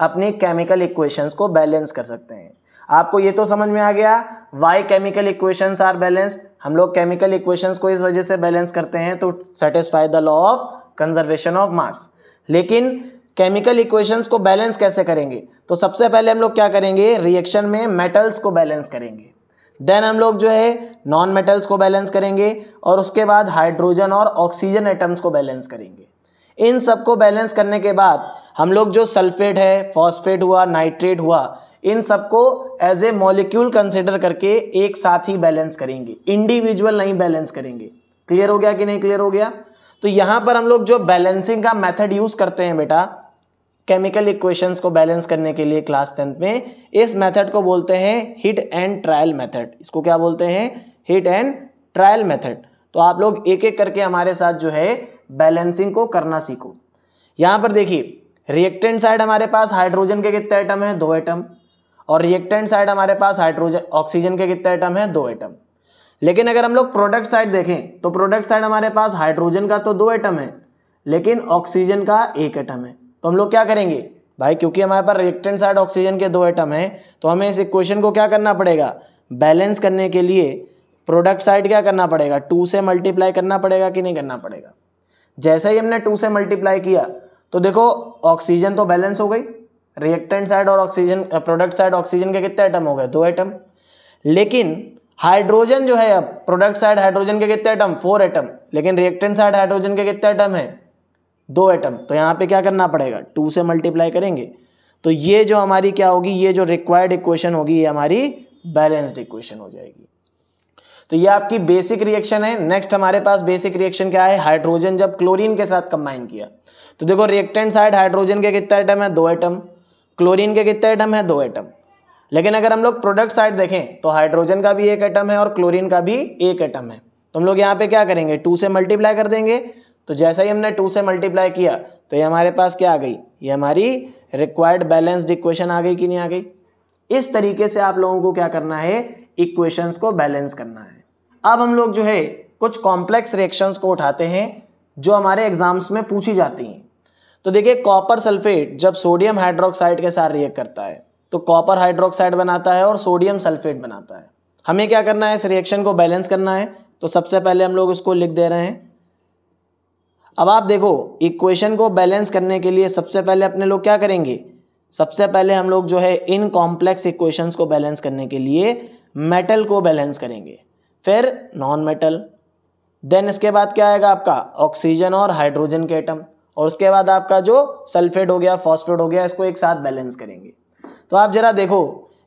अपनी केमिकल इक्वेशंस को बैलेंस कर सकते हैं आपको ये तो समझ में आ गया why chemical equations are balance हम लोग केमिकल इक्वेशंस को इस वजह से बैलेंस करते हैं तो satisfy the law of conservation of mass लेकिन केमिकल इक्वेशंस को बैलेंस कैसे करेंगे तो सबसे पहले हम लोग क्या करेंगे रिएक्शन में मेटल्स को बैलेंस करेंगे देन हम लोग जो है नॉन मेटल्स को बैलेंस करेंगे और उसके बाद हाइड्रोजन और ऑक्सीजन एटम्स को बैलेंस करेंगे इन सबको बैलेंस करने के बाद हम लोग जो सल्फेट है फॉस्फेट हुआ नाइट्रेट हुआ इन सबको एज ए मॉलिक्यूल कंसिडर करके एक साथ ही बैलेंस करेंगे इंडिविजुअल नहीं बैलेंस करेंगे क्लियर हो गया कि नहीं क्लियर हो गया तो यहाँ पर हम लोग जो बैलेंसिंग का मेथड यूज करते हैं बेटा केमिकल इक्वेशंस को बैलेंस करने के लिए क्लास टेंथ में इस मेथड को बोलते हैं हिट एंड ट्रायल मेथड इसको क्या बोलते हैं हिट एंड ट्रायल मेथड तो आप लोग एक एक करके हमारे साथ जो है बैलेंसिंग को करना सीखो यहाँ पर देखिए रिएक्टेंट साइड हमारे पास हाइड्रोजन के कितने आइटम हैं दो आइटम और रिएक्टेंट साइड हमारे पास हाइड्रोजन ऑक्सीजन के कितने आइटम हैं दो आइटम लेकिन अगर हम लोग प्रोडक्ट साइड देखें तो प्रोडक्ट साइड हमारे पास हाइड्रोजन का तो दो आइटम है लेकिन ऑक्सीजन का एक आइटम है तो हम लोग क्या करेंगे भाई क्योंकि हमारे पास रिएक्टेंट साइड ऑक्सीजन के दो आइटम हैं तो हमें इस इक्वेशन को क्या करना पड़ेगा बैलेंस करने के लिए प्रोडक्ट साइड क्या करना पड़ेगा टू से मल्टीप्लाई करना पड़ेगा कि नहीं करना पड़ेगा जैसे ही हमने टू से मल्टीप्लाई किया तो देखो ऑक्सीजन तो बैलेंस हो गई रिएक्टेंट साइड और ऑक्सीजन प्रोडक्ट साइड ऑक्सीजन के कितने आइटम हो गए दो आइटम लेकिन हाइड्रोजन जो है अब प्रोडक्ट साइड हाइड्रोजन के कितने आइटम फोर आइटम लेकिन रिएक्टेंट साइड हाइड्रोजन के कितने आइटम है दो एटम तो यहाँ पे क्या करना पड़ेगा टू से मल्टीप्लाई करेंगे तो ये जो हमारी क्या होगी ये जो रिक्वायर्ड इक्वेशन होगी ये हमारी बैलेंस्ड इक्वेशन हो जाएगी तो ये आपकी बेसिक रिएक्शन है नेक्स्ट हमारे पास बेसिक रिएक्शन क्या है हाइड्रोजन जब क्लोरीन के साथ कंबाइन किया तो देखो रिएक्टेंट साइड हाइड्रोजन के कितने आइटम है दो आइटम क्लोरीन के कितने आइटम है दो आइटम लेकिन अगर हम लोग प्रोडक्ट साइड देखें तो हाइड्रोजन का भी एक आइटम है और क्लोरीन का भी एक आइटम है तो हम लोग यहाँ पे क्या करेंगे टू से मल्टीप्लाई कर देंगे तो जैसा ही हमने टू से मल्टीप्लाई किया तो ये हमारे पास क्या आ गई ये हमारी रिक्वायर्ड बैलेंस्ड इक्वेशन आ गई कि नहीं आ गई इस तरीके से आप लोगों को क्या करना है इक्वेशंस को बैलेंस करना है अब हम लोग जो है कुछ कॉम्प्लेक्स रिएक्शंस को उठाते हैं जो हमारे एग्जाम्स में पूछी जाती हैं तो देखिए कॉपर सल्फेट जब सोडियम हाइड्रोक्साइड के साथ रिएक्ट करता है तो कॉपर हाइड्रोक्साइड बनाता है और सोडियम सल्फेट बनाता है हमें क्या करना है इस रिएक्शन को बैलेंस करना है तो सबसे पहले हम लोग इसको लिख दे रहे हैं अब आप देखो इक्वेशन को बैलेंस करने के लिए सबसे पहले अपने लोग क्या करेंगे सबसे पहले हम लोग जो है इन कॉम्प्लेक्स इक्वेशंस को बैलेंस करने के लिए मेटल को बैलेंस करेंगे फिर नॉन मेटल देन इसके बाद क्या आएगा आपका ऑक्सीजन और हाइड्रोजन के एटम और उसके बाद आपका जो सल्फेट हो गया फॉस्फेट हो गया इसको एक साथ बैलेंस करेंगे तो आप जरा देखो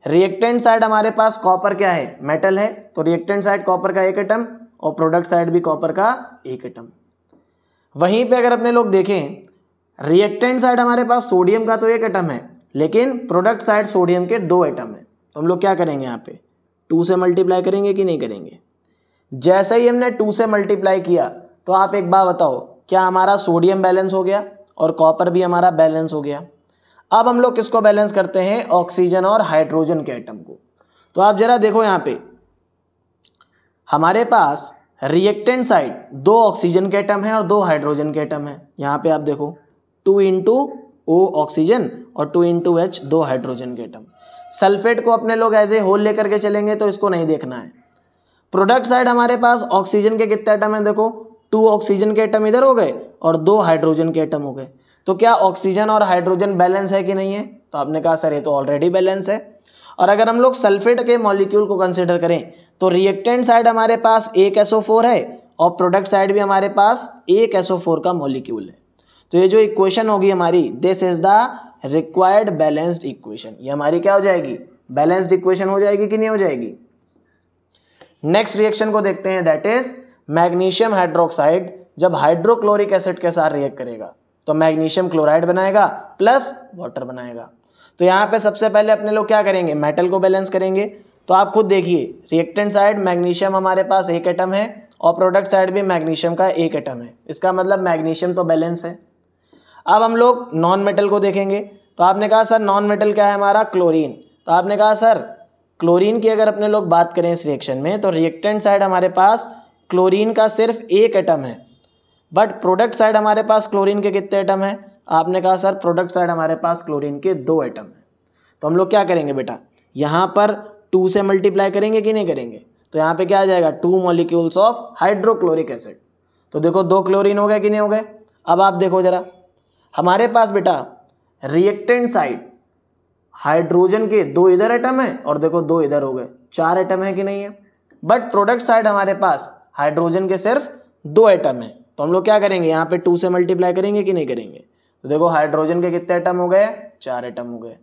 रिएक्टेंट साइड हमारे पास कॉपर क्या है मेटल है तो रिएक्टेंट साइड कॉपर का एक एटम और प्रोडक्ट साइड भी कॉपर का एक एटम वहीं पे अगर अपने लोग देखें रिएक्टेंट साइड हमारे पास सोडियम का तो एक एटम है लेकिन प्रोडक्ट साइड सोडियम के दो एटम हैं तो हम लोग क्या करेंगे यहाँ पे टू से मल्टीप्लाई करेंगे कि नहीं करेंगे जैसे ही हमने टू से मल्टीप्लाई किया तो आप एक बार बताओ क्या हमारा सोडियम बैलेंस हो गया और कॉपर भी हमारा बैलेंस हो गया अब हम लोग किसको बैलेंस करते हैं ऑक्सीजन और हाइड्रोजन के आइटम को तो आप जरा देखो यहाँ पे हमारे पास रिएक्टेंट साइड दो ऑक्सीजन के एटम हैं और दो हाइड्रोजन के एटम हैं यहाँ पे आप देखो टू इंटू ओ ऑक्सीजन और टू इंटू एच दो हाइड्रोजन के एटम सल्फेट को अपने लोग एज ए होल लेकर के चलेंगे तो इसको नहीं देखना है प्रोडक्ट साइड हमारे पास ऑक्सीजन के कितने आइटम हैं देखो टू ऑक्सीजन के आइटम इधर हो गए और दो हाइड्रोजन के आइटम हो गए तो क्या ऑक्सीजन और हाइड्रोजन बैलेंस है कि नहीं है तो आपने कहा सर ये तो ऑलरेडी बैलेंस है और अगर हम लोग सल्फेट के मॉलिक्यूल को कंसिडर करें तो रिएक्टेंट साइड हमारे पास एक एसओ है और प्रोडक्ट साइड भी हमारे पास एक एसओ का मॉलिक्यूल है तो ये जो इक्वेशन होगी हमारी this is the required balanced equation ये हमारी क्या हो जाएगी बैलेंस्ड इक्वेशन हो जाएगी कि नहीं हो जाएगी नेक्स्ट रिएक्शन को देखते हैं दैट इज मैग्नीशियम हाइड्रोक्साइड जब हाइड्रोक्लोरिक एसिड के साथ रिएक्ट करेगा तो मैग्नीशियम क्लोराइड बनाएगा प्लस वाटर बनाएगा तो यहाँ पे सबसे पहले अपने लोग क्या करेंगे मेटल को बैलेंस करेंगे तो आप खुद देखिए रिएक्टेंट साइड मैग्नीशियम हमारे पास एक एटम है और प्रोडक्ट साइड भी मैग्नीशियम का एक एटम है इसका मतलब मैग्नीशियम तो बैलेंस है अब हम लोग नॉन मेटल को देखेंगे तो आपने कहा सर नॉन मेटल क्या है हमारा क्लोरीन तो आपने कहा सर क्लोरीन की अगर अपने लोग बात करें इस रिएक्शन में तो रिएक्टेंट साइड हमारे पास क्लोरीन का सिर्फ एक एटम है बट प्रोडक्ट साइड हमारे पास क्लोरीन के कितने एटम हैं आपने कहा सर प्रोडक्ट साइड हमारे पास क्लोरीन के दो आइटम हैं तो हम लोग क्या करेंगे बेटा यहाँ पर टू से मल्टीप्लाई करेंगे कि नहीं करेंगे तो यहाँ पे क्या आ जाएगा two molecules of hydrochloric acid तो देखो दो क्लोरीन हो गए कि नहीं हो गए अब आप देखो जरा हमारे पास बेटा रिएक्टेंट साइड हाइड्रोजन के दो इधर आइटम है और देखो दो इधर हो गए चार आइटम है कि नहीं है बट प्रोडक्ट साइड हमारे पास हाइड्रोजन के सिर्फ दो आइटम है तो हम लोग क्या करेंगे यहाँ पे टू से मल्टीप्लाई करेंगे कि नहीं करेंगे तो देखो हाइड्रोजन के कितने एटम हो गए चार आइटम हो गए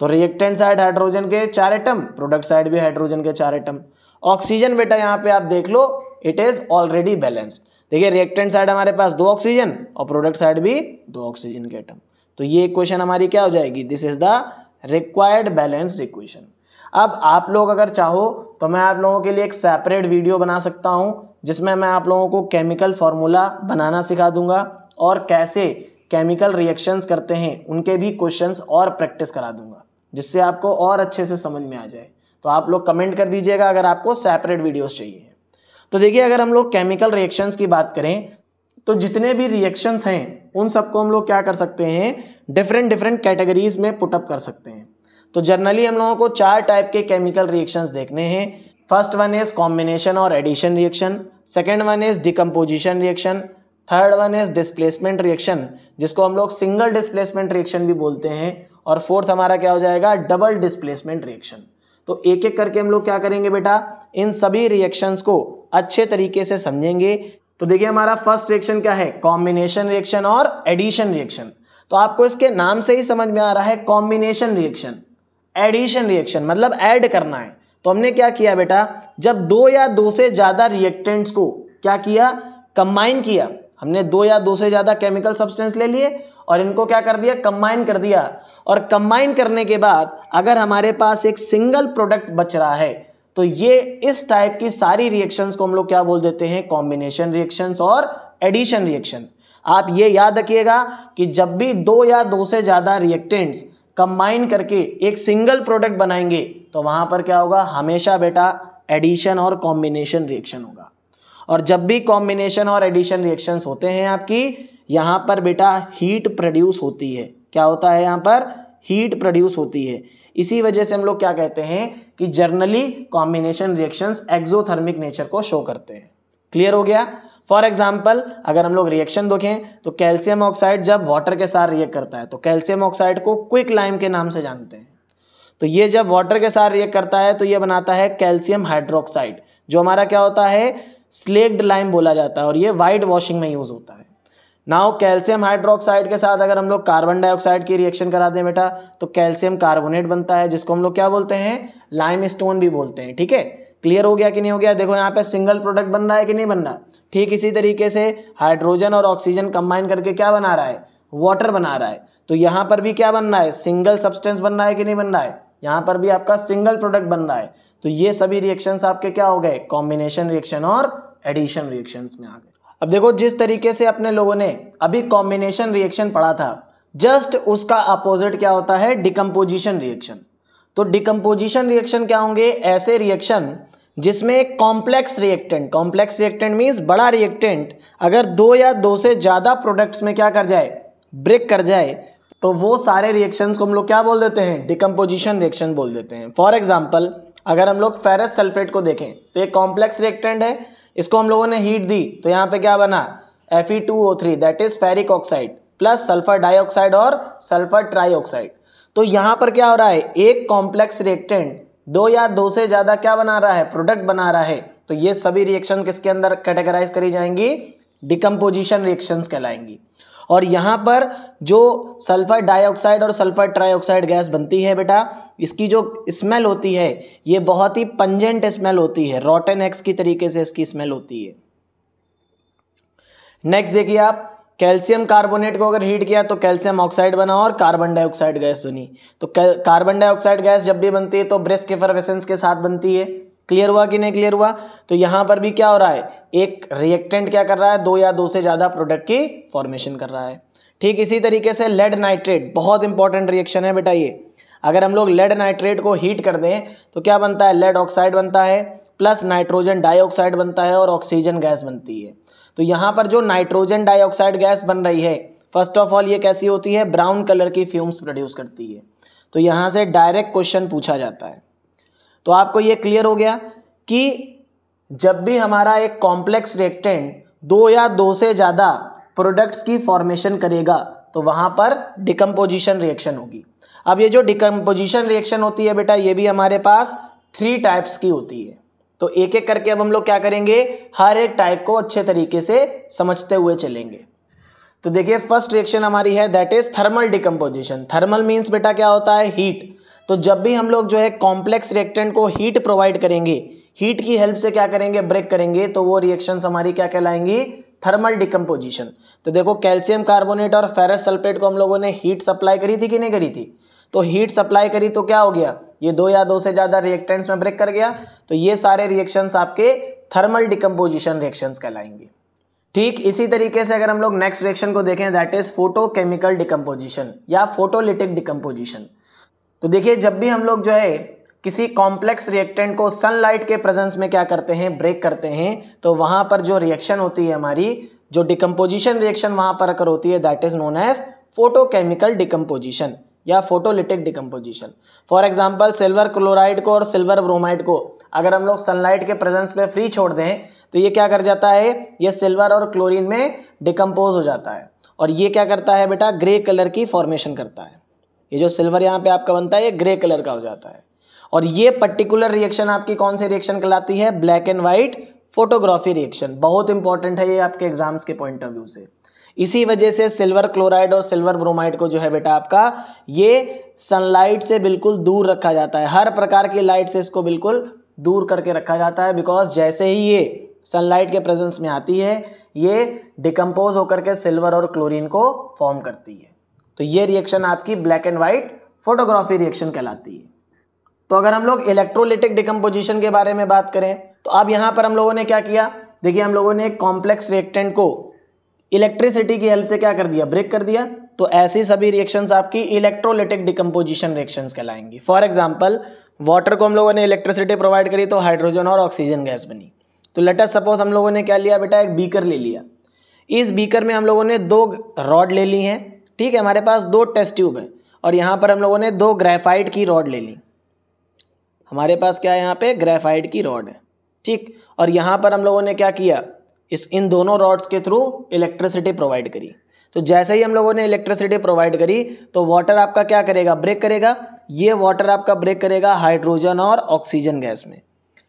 तो रिएक्टेंट साइड हाइड्रोजन के चार आइटम प्रोडक्ट साइड भी हाइड्रोजन के चार आइटम ऑक्सीजन बेटा यहाँ पे आप देख लो इट इज ऑलरेडी बैलेंस्ड देखिए रिएक्टेंट साइड हमारे पास दो ऑक्सीजन और प्रोडक्ट साइड भी दो ऑक्सीजन के एटम तो ये क्वेश्चन हमारी क्या हो जाएगी this is the required balanced equation अब आप लोग अगर चाहो तो मैं आप लोगों के लिए एक सेपरेट वीडियो बना सकता हूँ जिसमें मैं आप लोगों को केमिकल फार्मूला बनाना सिखा दूंगा और कैसे केमिकल रिएक्शंस करते हैं उनके भी क्वेश्चंस और प्रैक्टिस करा दूंगा जिससे आपको और अच्छे से समझ में आ जाए तो आप लोग कमेंट कर दीजिएगा अगर आपको सेपरेट वीडियोस चाहिए तो देखिए अगर हम लोग केमिकल रिएक्शंस की बात करें तो जितने भी रिएक्शंस हैं उन सबको हम लोग क्या कर सकते हैं डिफरेंट डिफरेंट कैटेगरीज में पुटअप कर सकते हैं तो जनरली हम लोगों को चार टाइप के केमिकल रिएक्शंस देखने हैं फर्स्ट वन इज कॉम्बिनेशन और addition reaction second one is decomposition reaction third one is displacement reaction जिसको हम लोग सिंगल डिस्प्लेसमेंट रिएक्शन भी बोलते हैं और फोर्थ हमारा क्या हो जाएगा डबल डिस्प्लेसमेंट रिएक्शन तो एक एक करके हम लोग क्या करेंगे बेटा इन सभी रिएक्शंस को अच्छे तरीके से समझेंगे तो देखिए हमारा फर्स्ट रिएक्शन क्या है कॉम्बिनेशन रिएक्शन और एडिशन रिएक्शन तो आपको इसके नाम से ही समझ में आ रहा है कॉम्बिनेशन रिएक्शन एडिशन रिएक्शन मतलब ऐड करना है तो हमने क्या किया बेटा जब दो या दो से ज़्यादा रिएक्टेंट्स को क्या किया कंबाइन किया हमने दो या दो से ज़्यादा केमिकल सब्सटेंस ले लिए और इनको क्या कर दिया कंबाइन कर दिया और कंबाइन करने के बाद अगर हमारे पास एक सिंगल प्रोडक्ट बच रहा है तो ये इस टाइप की सारी रिएक्शंस को हम लोग क्या बोल देते हैं कॉम्बिनेशन रिएक्शंस और एडिशन रिएक्शन आप ये याद रखिएगा कि जब भी दो या दो से ज़्यादा रिएक्टेंट्स कंबाइन करके एक सिंगल प्रोडक्ट बनाएंगे तो वहाँ पर क्या होगा हमेशा बेटा एडिशन और कॉम्बिनेशन रिएक्शन होगा और जब भी कॉम्बिनेशन और एडिशन रिएक्शंस होते हैं आपकी यहाँ पर बेटा हीट प्रोड्यूस होती है क्या होता है यहाँ पर हीट प्रोड्यूस होती है इसी वजह से हम लोग क्या कहते हैं कि generally combination reactions exothermic nature को शो करते हैं क्लियर हो गया फॉर एग्जाम्पल अगर हम लोग रिएक्शन देखें तो कैल्शियम ऑक्साइड जब वाटर के साथ रिएक्ट करता है तो कैल्शियम ऑक्साइड को क्विक लाइम के नाम से जानते हैं तो ये जब वाटर के साथ रिएक्ट करता है तो ये बनाता है कैल्शियम हाइड्रोक्साइड जो हमारा क्या होता है स्लेक्ड लाइम बोला जाता है और ये वाइट वॉशिंग में यूज़ होता है नाउ कैल्शियम हाइड्रोक्साइड के साथ अगर हम लोग कार्बन डाइऑक्साइड की रिएक्शन करा दें बेटा तो कैल्शियम कार्बोनेट बनता है जिसको हम लोग क्या बोलते हैं लाइम स्टोन भी बोलते हैं ठीक है क्लियर हो गया कि नहीं हो गया देखो यहाँ पे सिंगल प्रोडक्ट बन रहा है कि नहीं बन रहा ठीक इसी तरीके से हाइड्रोजन और ऑक्सीजन कंबाइन करके क्या बना रहा है वाटर बना रहा है तो यहाँ पर भी क्या बन रहा है सिंगल सब्सटेंस बन रहा है कि नहीं बन रहा है यहाँ पर भी आपका सिंगल प्रोडक्ट बन रहा है तो ये सभी रिएक्शन आपके क्या हो गए कॉम्बिनेशन रिएक्शन और एडिशन रिएक्शन में आ गए अब देखो जिस तरीके से अपने लोगों ने अभी कॉम्बिनेशन रिएक्शन पढ़ा था जस्ट उसका अपोजिट क्या होता है डिकम्पोजिशन रिएक्शन तो डिकम्पोजिशन रिएक्शन क्या होंगे ऐसे रिएक्शन जिसमें complex reactant complex reactant means बड़ा रिएक्टेंट अगर दो या दो से ज़्यादा प्रोडक्ट्स में क्या कर जाए ब्रेक कर जाए तो वो सारे रिएक्शंस को हम लोग क्या बोल देते हैं डिकम्पोजिशन रिएक्शन बोल देते हैं फॉर एग्जाम्पल अगर हम लोग फेरस सल्फेट को देखें तो ये कॉम्प्लेक्स रिएक्टेंट है इसको हम लोगों ने हीट दी तो यहाँ पे क्या बना F E two O three that is ferric oxide plus sulphur dioxide और सल्फर ट्राईऑक्साइड तो यहाँ पर क्या हो रहा है एक कॉम्प्लेक्स रिएक्टेंट दो या दो से ज़्यादा क्या बना रहा है प्रोडक्ट बना रहा है तो ये सभी रिएक्शन किसके अंदर कैटेगराइज करी जाएंगी डिकम्पोजिशन रिएक्शंस कहलाएंगी और यहाँ पर जो सल्फर डाइऑक्साइड और सल्फर ट्राईऑक्साइड गैस बनती है बेटा इसकी जो स्मेल होती है ये बहुत ही पंजेंट स्मेल होती है रॉटन एक्स की तरीके से इसकी स्मेल होती है नेक्स्ट देखिए आप कैल्शियम कार्बोनेट को अगर हीट किया तो कैल्शियम ऑक्साइड बना और कार्बन डाइऑक्साइड गैस बनी तो कार्बन डाइऑक्साइड गैस जब भी बनती है तो ब्रेस्ट के फर्वेसेंस के साथ बनती है क्लियर हुआ कि नहीं क्लियर हुआ तो यहाँ पर भी क्या हो रहा है एक रिएक्टेंट क्या कर रहा है दो या दो से ज़्यादा प्रोडक्ट की फॉर्मेशन कर रहा है ठीक इसी तरीके से लेड नाइट्रेट बहुत इंपॉर्टेंट रिएक्शन है बेटा ये अगर हम लोग लेड नाइट्रेट को हीट कर दें तो क्या बनता है लेड ऑक्साइड बनता है प्लस नाइट्रोजन डाइऑक्साइड बनता है और ऑक्सीजन गैस बनती है तो यहाँ पर जो नाइट्रोजन डाइऑक्साइड गैस बन रही है फर्स्ट ऑफ ऑल ये कैसी होती है ब्राउन कलर की फ्यूम्स प्रोड्यूस करती है तो यहाँ से डायरेक्ट क्वेश्चन पूछा जाता है तो आपको ये क्लियर हो गया कि जब भी हमारा एक कॉम्प्लेक्स रिएक्टेंट दो या दो से ज़्यादा प्रोडक्ट्स की फॉर्मेशन करेगा तो वहाँ पर डिकम्पोजिशन रिएक्शन होगी अब ये जो डिकम्पोजिशन रिएक्शन होती है बेटा ये भी हमारे पास थ्री टाइप्स की होती है तो एक एक करके अब हम लोग क्या करेंगे हर एक टाइप को अच्छे तरीके से समझते हुए चलेंगे तो देखिए फर्स्ट रिएक्शन हमारी है that is thermal decomposition thermal means बेटा क्या होता है हीट तो जब भी हम लोग जो है कॉम्प्लेक्स रिएक्टेंट को हीट प्रोवाइड करेंगे हीट की हेल्प से क्या करेंगे ब्रेक करेंगे तो वो रिएक्शन हमारी क्या कहलाएंगी थर्मल डिकम्पोजिशन तो देखो कैल्शियम कार्बोनेट और फेरस सल्फेट को हम लोगों ने हीट सप्लाई करी थी कि नहीं करी थी तो हीट सप्लाई करी तो क्या हो गया ये दो या दो से ज़्यादा रिएक्टेंट्स में ब्रेक कर गया तो ये सारे रिएक्शंस आपके थर्मल डिकम्पोजिशन रिएक्शंस कहलाएंगे ठीक इसी तरीके से अगर हम लोग नेक्स्ट रिएक्शन को देखें दैट इज फोटोकेमिकल डिकम्पोजिशन या फोटोलिटिक डिकम्पोजिशन तो देखिए जब भी हम लोग जो है किसी कॉम्प्लेक्स रिएक्टेंट को सनलाइट के प्रेजेंस में क्या करते हैं ब्रेक करते हैं तो वहां पर जो रिएक्शन होती है हमारी जो डिकम्पोजिशन रिएक्शन वहाँ पर अगर होती है that is known as photochemical decomposition या photolytic decomposition for example silver chloride को और सिल्वर ब्रोमाइड को अगर हम लोग सनलाइट के प्रेजेंस में फ्री छोड़ दें तो ये क्या कर जाता है ये सिल्वर और क्लोरीन में डिकम्पोज हो जाता है और ये क्या करता है बेटा ग्रे कलर की फॉर्मेशन करता है ये जो सिल्वर यहाँ पे आपका बनता है ये ग्रे कलर का हो जाता है और ये पर्टिकुलर रिएक्शन आपकी कौन सी रिएक्शन कहलाती है black and white photography reaction बहुत इंपॉर्टेंट है ये आपके एग्जाम्स के पॉइंट ऑफ व्यू से इसी वजह से सिल्वर क्लोराइड और सिल्वर ब्रोमाइड को जो है बेटा आपका ये सनलाइट से बिल्कुल दूर रखा जाता है हर प्रकार की लाइट से इसको बिल्कुल दूर करके रखा जाता है बिकॉज जैसे ही ये सनलाइट के प्रेजेंस में आती है ये डिकम्पोज होकर के सिल्वर और क्लोरीन को फॉर्म करती है तो ये रिएक्शन आपकी black and white photography reaction कहलाती है तो अगर हम लोग इलेक्ट्रोलिटिक डिकम्पोजिशन के बारे में बात करें तो अब यहाँ पर हम लोगों ने क्या किया देखिए हम लोगों ने कॉम्प्लेक्स रिएक्टेंट को इलेक्ट्रिसिटी की हेल्प से क्या कर दिया ब्रेक कर दिया तो ऐसी सभी रिएक्शंस आपकी इलेक्ट्रोलिटिक डिकम्पोजिशन रिएक्शंस कहलाएंगी फॉर एग्जाम्पल वाटर को हम लोगों ने इलेक्ट्रिसिटी प्रोवाइड करी तो हाइड्रोजन और ऑक्सीजन गैस बनी तो लेटस सपोज हम लोगों ने क्या लिया बेटा एक बीकर ले लिया इस बीकर में हम लोगों ने दो रॉड ले ली हैं ठीक है हमारे पास दो टेस्ट ट्यूब है और यहाँ पर हम लोगों ने दो ग्रेफाइट की रॉड ले ली हमारे पास क्या है यहाँ पे ग्रेफाइट की रॉड है ठीक और यहाँ पर हम लोगों ने क्या किया इस इन दोनों रॉड्स के थ्रू इलेक्ट्रिसिटी प्रोवाइड करी तो जैसे ही हम लोगों ने इलेक्ट्रिसिटी प्रोवाइड करी तो वाटर आपका क्या करेगा ब्रेक करेगा ये वाटर आपका ब्रेक करेगा हाइड्रोजन और ऑक्सीजन गैस में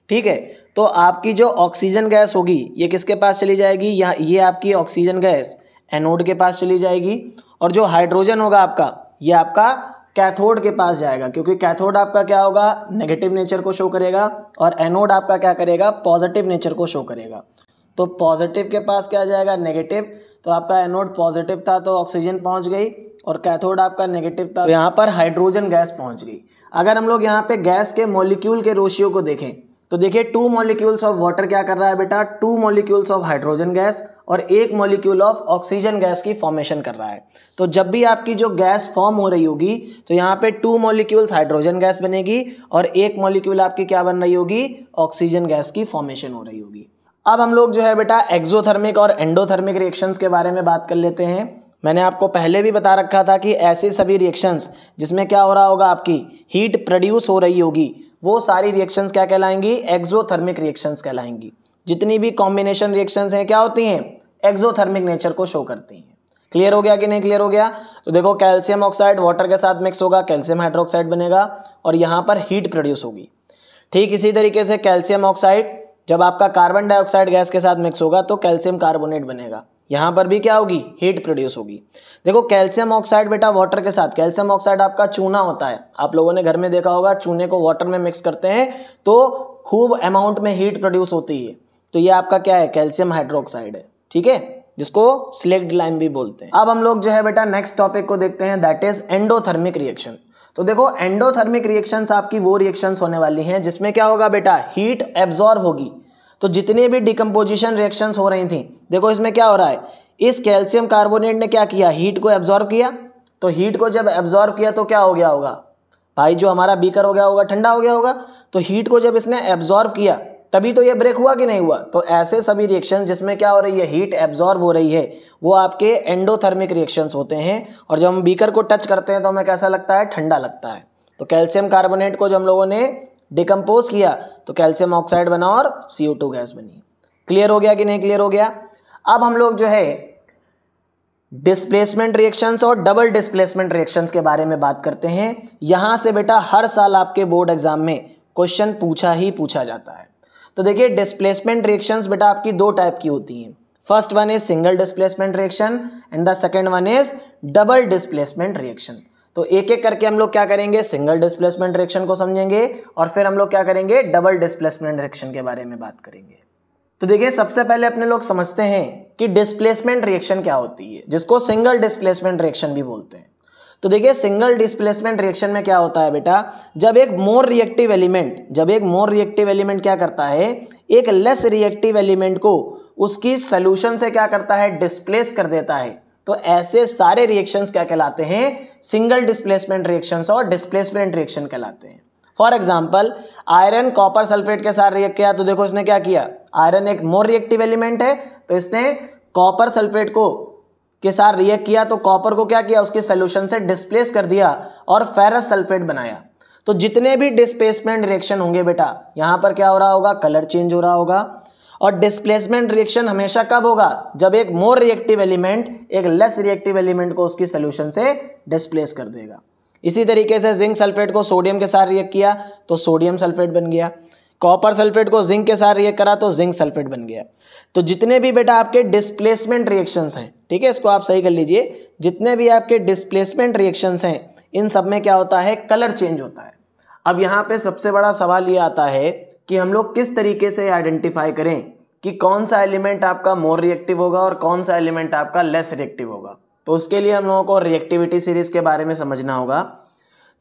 ठीक है तो आपकी जो ऑक्सीजन गैस होगी ये किसके पास चली जाएगी यहाँ ये आपकी ऑक्सीजन गैस एनोड के पास चली जाएगी और जो हाइड्रोजन होगा आपका ये आपका कैथोड के पास जाएगा क्योंकि कैथोड आपका क्या होगा नेगेटिव नेचर को शो करेगा और एनोड आपका क्या करेगा पॉजिटिव नेचर को शो करेगा तो पॉजिटिव के पास क्या जाएगा नेगेटिव तो आपका एनोड पॉजिटिव था तो ऑक्सीजन पहुंच गई और कैथोड आपका नेगेटिव था तो यहाँ पर हाइड्रोजन गैस पहुंच गई अगर हम लोग यहाँ पे गैस के मॉलिक्यूल के रोशियो को देखें तो देखिए टू मॉलिक्यूल्स ऑफ वाटर क्या कर रहा है बेटा two molecules of hydrogen gas और एक मॉलिक्यूल ऑफ ऑक्सीजन गैस की फॉर्मेशन कर रहा है तो जब भी आपकी जो गैस फॉर्म हो रही होगी तो यहाँ पे टू मॉलिक्यूल्स हाइड्रोजन गैस बनेगी और एक मॉलिक्यूल आपकी क्या बन रही होगी ऑक्सीजन गैस की फॉर्मेशन हो रही होगी अब हम लोग जो है बेटा एक्जोथर्मिक और एंडोथर्मिक रिएक्शंस के बारे में बात कर लेते हैं मैंने आपको पहले भी बता रखा था कि ऐसे सभी रिएक्शंस जिसमें क्या हो रहा होगा आपकी हीट प्रोड्यूस हो रही होगी वो सारी रिएक्शंस क्या कहलाएंगी एक्जोथर्मिक रिएक्शंस कहलाएंगी जितनी भी कॉम्बिनेशन रिएक्शंस हैं क्या होती हैं एक्जोथर्मिक नेचर को शो करती हैं क्लियर हो गया कि नहीं क्लियर हो गया तो देखो कैल्शियम ऑक्साइड वाटर के साथ मिक्स होगा कैल्शियम हाइड्रोक्साइड बनेगा और यहाँ पर हीट प्रोड्यूस होगी ठीक इसी तरीके से कैल्शियम ऑक्साइड जब आपका कार्बन डाइऑक्साइड गैस के साथ मिक्स होगा तो कैल्शियम कार्बोनेट बनेगा यहाँ पर भी क्या होगी हीट प्रोड्यूस होगी देखो कैल्शियम ऑक्साइड बेटा वाटर के साथ कैल्शियम ऑक्साइड आपका चूना होता है आप लोगों ने घर में देखा होगा चूने को वाटर में मिक्स करते हैं तो खूब अमाउंट में हीट प्रोड्यूस होती है तो ये आपका क्या है कैल्शियम हाइड्रोक्साइड है ठीक है जिसको स्लेक्ड लाइम भी बोलते हैं अब हम लोग जो है बेटा नेक्स्ट टॉपिक को देखते हैं दैट इज एंडोथर्मिक रिएक्शन तो देखो एंडोथर्मिक रिएक्शंस आपकी वो रिएक्शंस होने वाली हैं जिसमें क्या होगा बेटा हीट एब्जॉर्ब होगी तो जितने भी डिकम्पोजिशन रिएक्शंस हो रही थी देखो इसमें क्या हो रहा है इस कैल्शियम कार्बोनेट ने क्या किया हीट को एब्जॉर्ब किया तो हीट को जब एब्जॉर्ब किया तो क्या हो गया होगा भाई जो हमारा बीकर हो गया होगा ठंडा हो गया होगा तो हीट को जब इसने एब्जॉर्ब किया तभी तो ये ब्रेक हुआ कि नहीं हुआ तो ऐसे सभी रिएक्शन जिसमें क्या हो रही है हीट एब्जॉर्ब हो रही है वो आपके एंडोथर्मिक रिएक्शंस होते हैं और जब हम बीकर को टच करते हैं तो हमें कैसा लगता है ठंडा लगता है तो कैल्शियम कार्बोनेट को जब हम लोगों ने डिकम्पोज किया तो कैल्शियम ऑक्साइड बना और सी गैस बनी क्लियर हो गया कि नहीं क्लियर हो गया अब हम लोग जो है डिस्प्लेसमेंट रिएक्शंस और डबल डिस्प्लेसमेंट रिएक्शंस के बारे में बात करते हैं यहाँ से बेटा हर साल आपके बोर्ड एग्जाम में क्वेश्चन पूछा ही पूछा जाता है तो देखिए डिस्प्लेसमेंट रिएक्शंस बेटा आपकी दो टाइप की होती हैं first one is single displacement reaction and the second one is double displacement reaction तो एक एक करके हम लोग क्या करेंगे सिंगल डिस्प्लेसमेंट रिएक्शन को समझेंगे और फिर हम लोग क्या करेंगे डबल डिस्प्लेसमेंट रिएक्शन के बारे में बात करेंगे तो देखिए सबसे पहले अपने लोग समझते हैं कि डिस्प्लेसमेंट रिएक्शन क्या होती है जिसको सिंगल डिस्प्लेसमेंट रिएक्शन भी बोलते हैं तो देखिए सिंगल डिस्प्लेसमेंट रिएक्शन में क्या होता है बेटा जब एक मोर रिएक्टिव एलिमेंट जब एक मोर रिएक्टिव एलिमेंट क्या करता है एक लेस रिएक्टिव एलिमेंट को उसकी सोल्यूशन से क्या करता है डिस्प्लेस कर देता है तो ऐसे सारे रिएक्शंस क्या कहलाते हैं सिंगल डिस्प्लेसमेंट रिएक्शंस और डिस्प्लेसमेंट रिएक्शन कहलाते हैं for example iron copper sulphate के साथ रिएक्ट किया तो देखो इसने क्या किया आयरन एक मोर रिएक्टिव एलिमेंट है तो इसने कॉपर सल्फेट को के साथ रिएक्ट किया तो कॉपर को क्या किया उसके सोल्यूशन से डिस्प्लेस कर दिया और फेरस सल्फेट बनाया तो जितने भी डिस्प्लेसमेंट रिएक्शन होंगे बेटा यहाँ पर क्या हो रहा होगा कलर चेंज हो रहा होगा और डिस्प्लेसमेंट रिएक्शन हमेशा कब होगा जब एक मोर रिएक्टिव एलिमेंट एक लेस रिएक्टिव एलिमेंट को उसकी सोल्यूशन से डिस्प्लेस कर देगा इसी तरीके से जिंक सल्फेट को सोडियम के साथ रिएक्ट किया तो सोडियम सल्फेट बन गया कॉपर सल्फेट को जिंक के साथ रिएक्ट करा तो जिंक सल्फेट बन गया तो जितने भी बेटा आपके डिस्प्लेसमेंट रिएक्शंस हैं ठीक है इसको आप सही कर लीजिए जितने भी आपके डिस्प्लेसमेंट रिएक्शंस हैं इन सब में क्या होता है कलर चेंज होता है अब यहाँ पे सबसे बड़ा सवाल ये आता है कि हम लोग किस तरीके से आइडेंटिफाई करें कि कौन सा एलिमेंट आपका मोर रिएक्टिव होगा और कौन सा एलिमेंट आपका लेस रिएक्टिव होगा तो उसके लिए हम लोगों को रिएक्टिविटी सीरीज के बारे में समझना होगा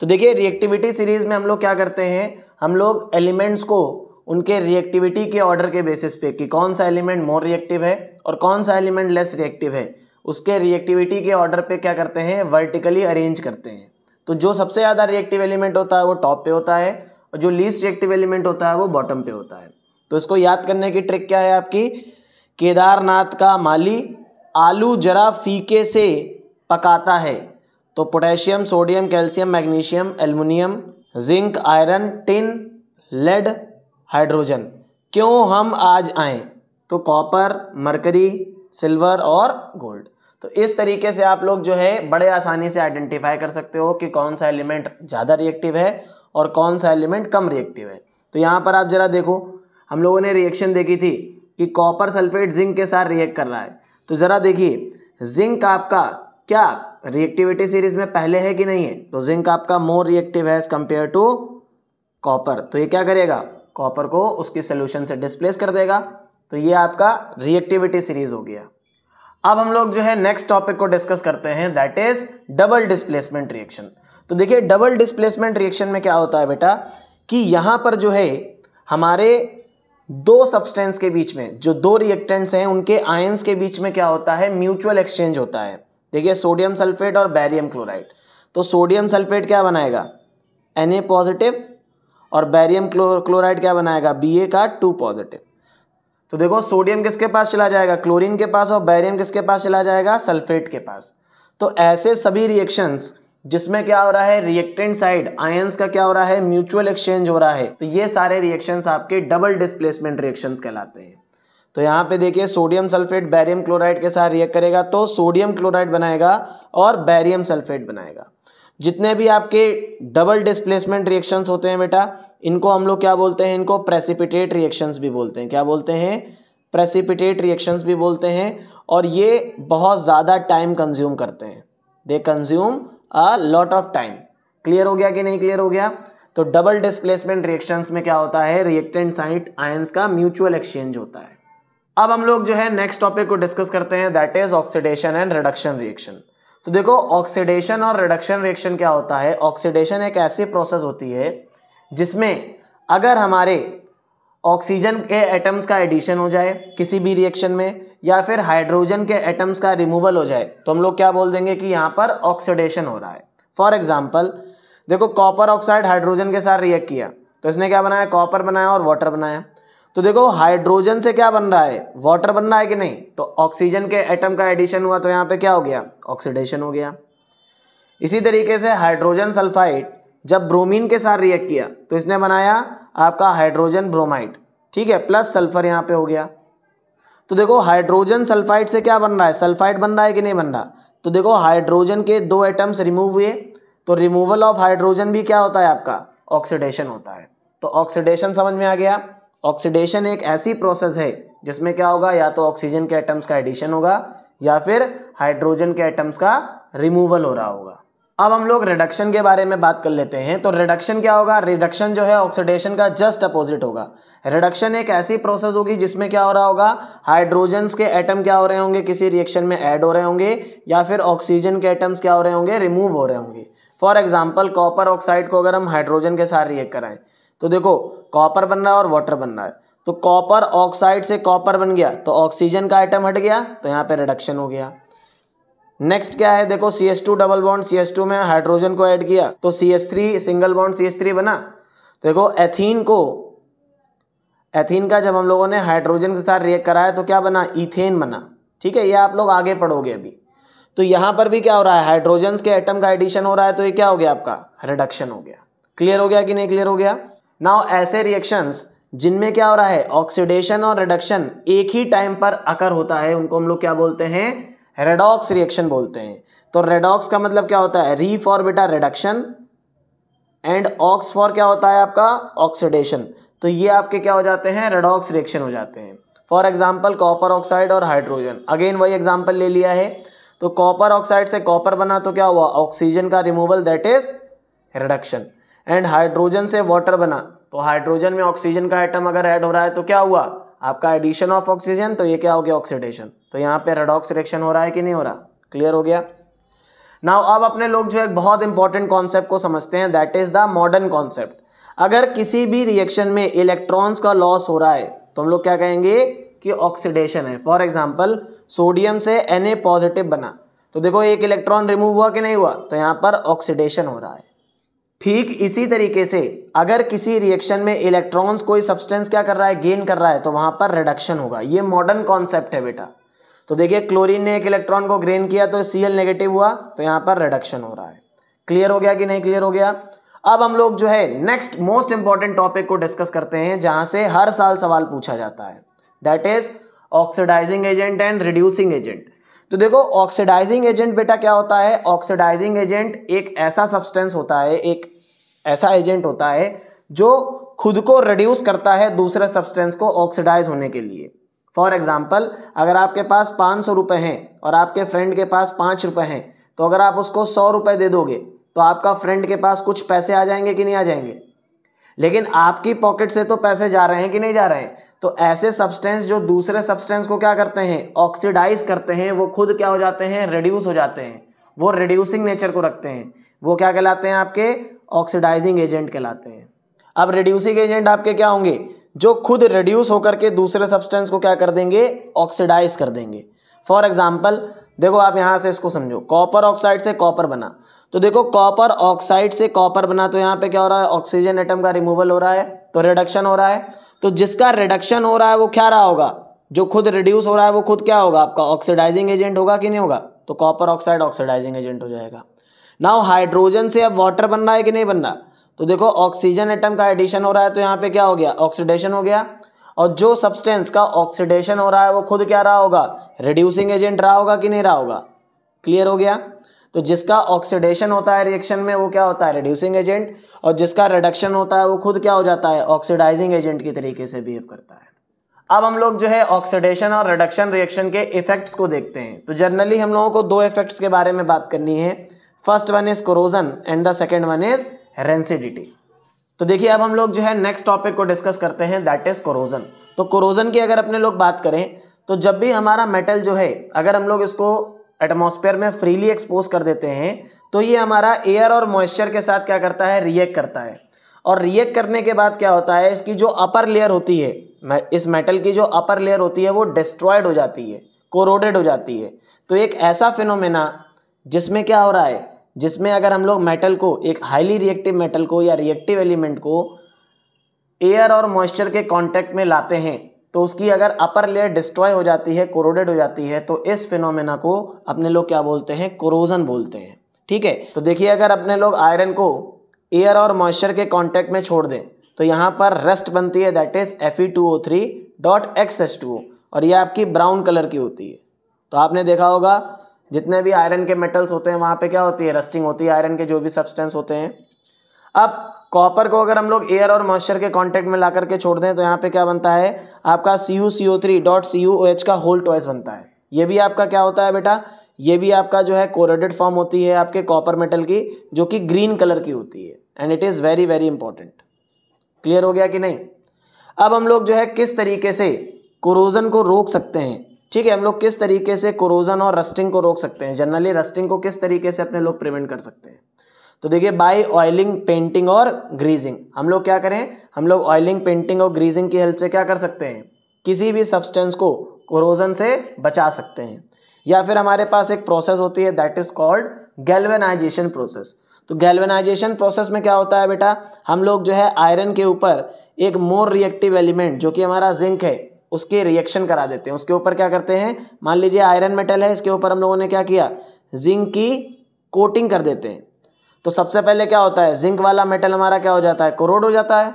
तो देखिए रिएक्टिविटी सीरीज में हम लोग क्या करते हैं हम लोग एलिमेंट्स को उनके रिएक्टिविटी के ऑर्डर के बेसिस पे कि कौन सा एलिमेंट मोर रिएक्टिव है और कौन सा एलिमेंट लेस रिएक्टिव है उसके रिएक्टिविटी के ऑर्डर पे क्या करते हैं वर्टिकली अरेंज करते हैं तो जो सबसे ज़्यादा रिएक्टिव एलिमेंट होता है वो टॉप पे होता है और जो लीस्ट रिएक्टिव एलिमेंट होता है वो बॉटम पे होता है तो इसको याद करने की ट्रिक क्या है आपकी केदारनाथ का माली आलू जरा फीके से पकाता है तो potassium sodium calcium magnesium aluminium zinc iron tin lead hydrogen क्यों हम आज आए तो कॉपर मरकरी सिल्वर और गोल्ड तो इस तरीके से आप लोग जो है बड़े आसानी से आइडेंटिफाई कर सकते हो कि कौन सा एलिमेंट ज़्यादा रिएक्टिव है और कौन सा एलिमेंट कम रिएक्टिव है तो यहाँ पर आप ज़रा देखो हम लोगों ने रिएक्शन देखी थी कि कॉपर सल्फेट जिंक के साथ रिएक्ट कर रहा है तो ज़रा देखिए जिंक आपका क्या रिएक्टिविटी सीरीज में पहले है कि नहीं है तो जिंक आपका मोर रिएक्टिव है एज कम्पेयर टू कॉपर तो ये क्या करेगा कॉपर को उसके सोल्यूशन से डिस्प्लेस कर देगा तो ये आपका रिएक्टिविटी सीरीज हो गया अब हम लोग जो है नेक्स्ट टॉपिक को डिस्कस करते हैं that is double displacement reaction तो देखिए डबल डिस्प्लेसमेंट रिएक्शन में क्या होता है बेटा कि यहाँ पर जो है हमारे दो सब्सटेंस के बीच में जो दो रिएक्टेंट्स हैं उनके आयंस के बीच में क्या होता है म्यूचुअल एक्सचेंज होता है देखिए सोडियम सल्फेट और बैरियम क्लोराइड तो सोडियम सल्फेट क्या बनाएगा एन ए पॉजिटिव और बैरियम क्लो, क्लोराइड क्या बनाएगा बी का टू पॉजिटिव तो देखो सोडियम किसके पास चला जाएगा क्लोरीन के पास और बैरियम किसके पास चला जाएगा सल्फेट के पास तो ऐसे सभी रिएक्शंस जिसमें क्या हो रहा है रिएक्टेंट साइड आयंस का क्या हो रहा है म्यूचुअल एक्सचेंज हो रहा है तो ये सारे रिएक्शंस आपके डबल डिस्प्लेसमेंट रिएक्शंस कहलाते हैं तो यहाँ पे देखिए सोडियम सल्फेट बैरियम क्लोराइड के साथ रिएक्ट करेगा तो सोडियम क्लोराइड बनाएगा और बैरियम सल्फेट बनाएगा जितने भी आपके डबल डिस्प्लेसमेंट रिएक्शंस होते हैं बेटा इनको हम लोग क्या बोलते हैं इनको प्रेसिपिटेट रिएक्शंस भी बोलते हैं क्या बोलते हैं प्रेसिपिटेट रिएक्शंस भी बोलते हैं और ये बहुत ज़्यादा टाइम कंज्यूम करते हैं they consume a lot of time clear हो गया कि नहीं क्लियर हो गया तो डबल डिस्प्लेसमेंट रिएक्शंस में क्या होता है रिएक्टेंट साइट आयंस का म्यूचुअल एक्सचेंज होता है अब हम लोग जो है नेक्स्ट टॉपिक को डिस्कस करते हैं that is oxidation and reduction reaction तो देखो ऑक्सीडेशन और रिडक्शन रिएक्शन क्या होता है ऑक्सीडेशन एक ऐसी प्रोसेस होती है जिसमें अगर हमारे ऑक्सीजन के एटम्स का एडिशन हो जाए किसी भी रिएक्शन में या फिर हाइड्रोजन के एटम्स का रिमूवल हो जाए तो हम लोग क्या बोल देंगे कि यहाँ पर ऑक्सीडेशन हो रहा है फॉर एग्जाम्पल देखो कॉपर ऑक्साइड हाइड्रोजन के साथ रिएक्ट किया तो इसने क्या बनाया कॉपर बनाया और वाटर बनाया तो देखो हाइड्रोजन से क्या बन रहा है वाटर बन रहा है कि नहीं तो ऑक्सीजन के एटम का एडिशन हुआ तो यहाँ पे क्या हो गया ऑक्सीडेशन हो गया इसी तरीके से हाइड्रोजन सल्फाइड जब ब्रोमीन के साथ रिएक्ट किया तो इसने बनाया आपका हाइड्रोजन ब्रोमाइड ठीक है प्लस सल्फर यहाँ पे हो गया तो देखो हाइड्रोजन सल्फाइड से क्या बन रहा है सल्फाइड बन रहा है कि नहीं बन रहा तो देखो हाइड्रोजन के दो एटम्स रिमूव हुए तो रिमूवल ऑफ हाइड्रोजन भी क्या होता है आपका ऑक्सीडेशन होता है तो ऑक्सीडेशन समझ में आ गया ऑक्सीडेशन एक ऐसी प्रोसेस है जिसमें क्या होगा या तो ऑक्सीजन के एटम्स का एडिशन होगा या फिर हाइड्रोजन के एटम्स का रिमूवल हो रहा होगा अब हम लोग रिडक्शन के बारे में बात कर लेते हैं तो रिडक्शन क्या होगा रिडक्शन जो है ऑक्सीडेशन का जस्ट अपोजिट होगा रिडक्शन एक ऐसी प्रोसेस होगी जिसमें क्या हो रहा होगा हाइड्रोजन्स के एटम क्या हो रहे होंगे किसी रिएक्शन में ऐड हो रहे होंगे या फिर ऑक्सीजन के एटम्स क्या हो रहे होंगे रिमूव हो रहे होंगे फॉर एग्जाम्पल कॉपर ऑक्साइड को अगर हम हाइड्रोजन के साथ रिएक्ट कराएं तो देखो कॉपर बन रहा है और वाटर बन रहा है तो कॉपर ऑक्साइड से कॉपर बन गया तो ऑक्सीजन का आइटम हट गया तो यहाँ पे रिडक्शन हो गया नेक्स्ट क्या है देखो C S two double bond C S two में हाइड्रोजन को ऐड किया तो C S three single bond C S three बना तो देखो एथीन को एथीन का जब हम लोगों ने हाइड्रोजन के साथ रिएक्ट कराया तो क्या बना इथेन बना ठीक है ये आप लोग आगे पढ़ोगे अभी तो यहाँ पर भी क्या हो रहा है हाइड्रोजन के एटम का एडिशन हो रहा है तो ये क्या हो गया आपका रिडक्शन हो गया क्लियर हो गया कि नहीं क्लियर हो गया नाउ ऐसे रिएक्शंस जिनमें क्या हो रहा है ऑक्सीडेशन और रिडक्शन एक ही टाइम पर अकर होता है उनको हम लोग क्या बोलते हैं रेडॉक्स रिएक्शन बोलते हैं तो रेडॉक्स का मतलब क्या होता है री फॉर बेटा रिडक्शन एंड ऑक्स फॉर क्या होता है आपका ऑक्सीडेशन तो ये आपके क्या हो जाते हैं रेडॉक्स रिएक्शन हो जाते हैं फॉर एग्जाम्पल कॉपर ऑक्साइड और हाइड्रोजन अगेन वही एग्जाम्पल ले लिया है तो कॉपर ऑक्साइड से कॉपर बना तो क्या हुआ ऑक्सीजन का removal that is reduction and hydrogen से वाटर बना तो हाइड्रोजन में ऑक्सीजन का आइटम अगर ऐड हो रहा है तो क्या हुआ आपका एडिशन ऑफ ऑक्सीजन तो ये क्या हो गया ऑक्सीडेशन तो यहाँ पे रेडॉक्स रिएक्शन हो रहा है कि नहीं हो रहा क्लियर हो गया नाउ अब अपने लोग जो है बहुत इंपॉर्टेंट कॉन्सेप्ट को समझते हैं that is the modern concept अगर किसी भी रिएक्शन में इलेक्ट्रॉन्स का लॉस हो रहा है तो हम लोग क्या कहेंगे कि ऑक्सीडेशन है फॉर एग्जाम्पल सोडियम से एन पॉजिटिव बना तो देखो एक इलेक्ट्रॉन रिमूव हुआ कि नहीं हुआ तो यहाँ पर ऑक्सीडेशन हो रहा है ठीक इसी तरीके से अगर किसी रिएक्शन में इलेक्ट्रॉन्स कोई सब्सटेंस क्या कर रहा है गेन कर रहा है तो वहां पर रिडक्शन होगा ये मॉडर्न कॉन्सेप्ट है बेटा तो देखिए क्लोरीन ने एक इलेक्ट्रॉन को ग्रेन किया तो सी एल नेगेटिव हुआ तो यहाँ पर रिडक्शन हो रहा है क्लियर हो गया कि नहीं क्लियर हो गया अब हम लोग जो है नेक्स्ट मोस्ट इंपॉर्टेंट टॉपिक को डिस्कस करते हैं जहां से हर साल सवाल पूछा जाता है that is oxidising agent and reducing agent तो देखो ऑक्सीडाइजिंग एजेंट बेटा क्या होता है ऑक्सीडाइजिंग एजेंट एक ऐसा सब्सटेंस होता है एक ऐसा एजेंट होता है जो खुद को रिड्यूस करता है दूसरे सब्सटेंस को ऑक्सीडाइज होने के लिए फॉर एग्जाम्पल अगर आपके पास पाँच सौ रुपये हैं और आपके फ्रेंड के पास पाँच रुपये हैं तो अगर आप उसको सौ रुपये दे दोगे तो आपका फ्रेंड के पास कुछ पैसे आ जाएंगे कि नहीं आ जाएंगे लेकिन आपकी पॉकेट से तो पैसे जा रहे हैं कि नहीं जा रहे हैं तो ऐसे सब्सटेंस जो दूसरे सब्सटेंस को क्या करते हैं ऑक्सीडाइज करते हैं वो खुद क्या हो जाते हैं रिड्यूस हो जाते हैं वो रिड्यूसिंग नेचर को रखते हैं वो क्या कहलाते हैं आपके ऑक्सीडाइजिंग एजेंट कहलाते हैं अब रिड्यूसिंग एजेंट आपके क्या होंगे जो खुद रिड्यूस होकर के दूसरे सब्सटेंस को क्या कर देंगे ऑक्सीडाइज कर देंगे फॉर एग्जाम्पल देखो आप यहाँ से इसको समझो कॉपर ऑक्साइड से कॉपर बना तो देखो कॉपर ऑक्साइड से कॉपर बना तो यहाँ पे क्या हो रहा है ऑक्सीजन एटम का रिमूवल हो रहा है तो रिडक्शन हो रहा है तो जिसका रिडक्शन हो रहा है वो क्या रहा होगा जो खुद रिड्यूस हो रहा है वो खुद क्या होगा आपका ऑक्सीडाइजिंग एजेंट होगा कि नहीं होगा तो कॉपर ऑक्साइड ऑक्सीडाइजिंग एजेंट हो जाएगा नाउ हाइड्रोजन से अब वाटर बन रहा है कि नहीं बन रहा तो देखो ऑक्सीजन एटम का एडिशन हो रहा है तो यहाँ पे क्या हो गया ऑक्सीडेशन हो गया और जो सब्सटेंस का ऑक्सीडेशन हो रहा है वो खुद क्या रहा होगा रिड्यूसिंग एजेंट रहा होगा कि नहीं रहा होगा क्लियर हो गया तो जिसका ऑक्सीडेशन होता है रिएक्शन में वो क्या होता है रिड्यूसिंग एजेंट और जिसका रिडक्शन होता है वो खुद क्या हो जाता है ऑक्सीडाइजिंग एजेंट की तरीके से बिहेव करता है अब हम लोग जो है ऑक्सीडेशन और रिडक्शन रिएक्शन के इफेक्ट्स को देखते हैं तो जनरली हम लोगों को दो इफेक्ट्स के बारे में बात करनी है first one is corrosion and the second one is rancidity तो देखिए अब हम लोग जो है नेक्स्ट टॉपिक को डिस्कस करते हैं दैट इज क्रोजन तो कोरोजन की अगर अपने लोग बात करें तो जब भी हमारा मेटल जो है अगर हम लोग इसको एटमोसफेयर में फ्रीली एक्सपोज कर देते हैं तो ये हमारा एयर और मॉइस्चर के साथ क्या करता है रिएक्ट करता है और रिएक्ट करने के बाद क्या होता है इसकी जो अपर लेयर होती है इस मेटल की जो अपर लेयर होती है वो डिस्ट्रॉयड हो जाती है कोरोडेड हो जाती है तो एक ऐसा फिनोमेना जिसमें क्या हो रहा है जिसमें अगर हम लोग मेटल को एक हाईली रिएक्टिव मेटल को या रिएक्टिव एलिमेंट को एयर और मॉइस्चर के कांटेक्ट में लाते हैं तो उसकी अगर अपर लेयर डिस्ट्रॉय हो जाती है कोरोडेड हो जाती है तो इस फिनोमेना को अपने लोग क्या बोलते हैं कोरोजन बोलते हैं ठीक है तो देखिए अगर अपने लोग आयरन को एयर और मॉइस्चर के कॉन्टैक्ट में छोड़ दें तो यहाँ पर रस्ट बनती है that is F E two O three dot X S two और ये आपकी ब्राउन कलर की होती है तो आपने देखा होगा जितने भी आयरन के मेटल्स होते हैं वहाँ पे क्या होती है रस्टिंग होती है आयरन के जो भी सब्सटेंस होते हैं अब कॉपर को अगर हम लोग एयर और मॉइस्चर के कांटेक्ट में ला करके छोड़ दें तो यहाँ पे क्या बनता है आपका C U C O three dot C U O H का होल टॉइस बनता है ये भी आपका क्या होता है बेटा ये भी आपका जो है कोरोडेड फॉर्म होती है आपके कॉपर मेटल की जो कि ग्रीन कलर की होती है and it is very very important clear हो गया कि नहीं अब हम लोग जो है किस तरीके से कोरोजन को रोक सकते हैं ठीक है हम लोग किस तरीके से कोरोजन और रस्टिंग को रोक सकते हैं जनरली रस्टिंग को किस तरीके से अपने लोग प्रिवेंट कर सकते हैं तो देखिए बाय ऑयलिंग पेंटिंग और ग्रीजिंग हम लोग क्या करें हम लोग ऑयलिंग पेंटिंग और ग्रीजिंग की हेल्प से क्या कर सकते हैं किसी भी सब्सटेंस को कोरोजन से बचा सकते हैं या फिर हमारे पास एक प्रोसेस होती है that is called galvanisation process तो गैल्वेनाइजेशन प्रोसेस में क्या होता है बेटा हम लोग जो है आयरन के ऊपर एक मोर रिएक्टिव एलिमेंट जो कि हमारा जिंक है उसके रिएक्शन करा देते हैं उसके ऊपर क्या करते हैं मान लीजिए आयरन मेटल है इसके ऊपर हम लोगों ने क्या किया जिंक की कोटिंग कर देते हैं तो सबसे पहले क्या होता है जिंक वाला मेटल हमारा क्या हो जाता है कोरोड हो जाता है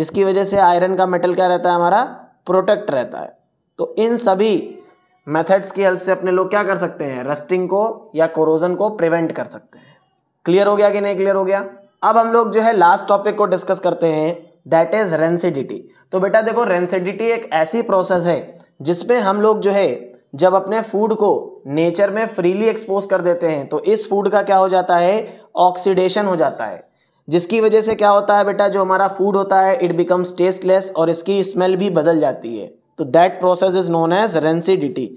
जिसकी वजह से आयरन का मेटल क्या रहता है हमारा प्रोटेक्ट रहता है तो इन सभी मेथड्स की हेल्प से अपने लोग क्या कर सकते हैं रस्टिंग को या कोरोजन को प्रिवेंट कर सकते हैं क्लियर हो गया कि नहीं क्लियर हो गया अब हम लोग जो है लास्ट टॉपिक को डिस्कस करते हैं दैट इज रेंसिडिटी तो बेटा देखो रेंसिडिटी एक ऐसी प्रोसेस है जिसमें हम लोग जो है जब अपने फूड को नेचर में फ्रीली एक्सपोज कर देते हैं तो इस फूड का क्या हो जाता है ऑक्सीडेशन हो जाता है जिसकी वजह से क्या होता है बेटा जो हमारा फूड होता है इट बिकम्स टेस्टलेस और इसकी स्मेल भी बदल जाती है तो that process is known as rancidity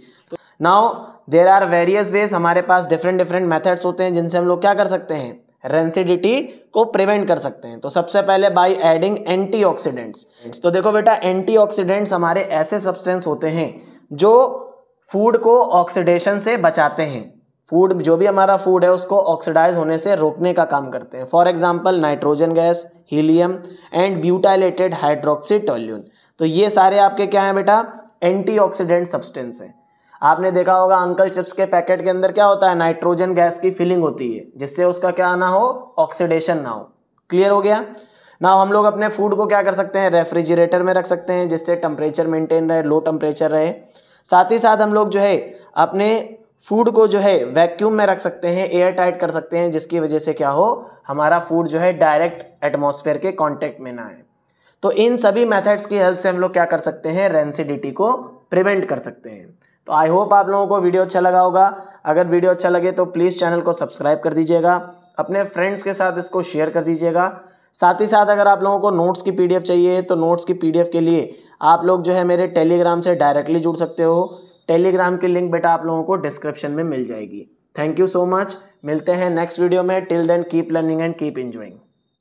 now there are various ways हमारे पास डिफरेंट डिफरेंट मेथड्स होते हैं जिनसे हम लोग क्या कर सकते हैं रेंसिडिटी को प्रिवेंट कर सकते हैं तो सबसे पहले बाय एडिंग एंटीऑक्सीडेंट्स तो देखो बेटा एंटीऑक्सीडेंट्स हमारे ऐसे सब्सटेंस होते हैं जो फूड को ऑक्सीडेशन से बचाते हैं फूड जो भी हमारा फूड है उसको ऑक्सीडाइज होने से रोकने का काम करते हैं for example nitrogen gas helium and butylated hydroxy toluene तो ये सारे आपके क्या हैं बेटा एंटीऑक्सीडेंट सब्सटेंस हैं आपने देखा होगा अंकल चिप्स के पैकेट के अंदर क्या होता है नाइट्रोजन गैस की फिलिंग होती है जिससे उसका क्या ना हो ऑक्सीडेशन ना हो क्लियर हो गया ना हम लोग अपने फूड को क्या कर सकते हैं रेफ्रिजरेटर में रख सकते हैं जिससे टेम्परेचर मेंटेन रहे लो टेम्परेचर रहे साथ ही साथ हम लोग जो है अपने फूड को जो है वैक्यूम में रख सकते हैं एयर टाइट कर सकते हैं जिसकी वजह से क्या हो हमारा फूड जो है डायरेक्ट एटमोसफेयर के कॉन्टेक्ट में ना आए तो इन सभी मेथड्स की हेल्प से हम लोग क्या कर सकते हैं रेंसिडिटी को प्रिवेंट कर सकते हैं तो आई होप आप लोगों को वीडियो अच्छा लगा होगा अगर वीडियो अच्छा लगे तो प्लीज़ चैनल को सब्सक्राइब कर दीजिएगा अपने फ्रेंड्स के साथ इसको शेयर कर दीजिएगा साथ ही साथ अगर आप लोगों को नोट्स की पीडीएफ चाहिए तो नोट्स की पीडीएफ के लिए आप लोग जो है मेरे टेलीग्राम से डायरेक्टली जुड़ सकते हो टेलीग्राम की लिंक बेटा आप लोगों को डिस्क्रिप्शन में मिल जाएगी थैंक यू सो मच मिलते हैं नेक्स्ट वीडियो में till then keep learning and keep enjoying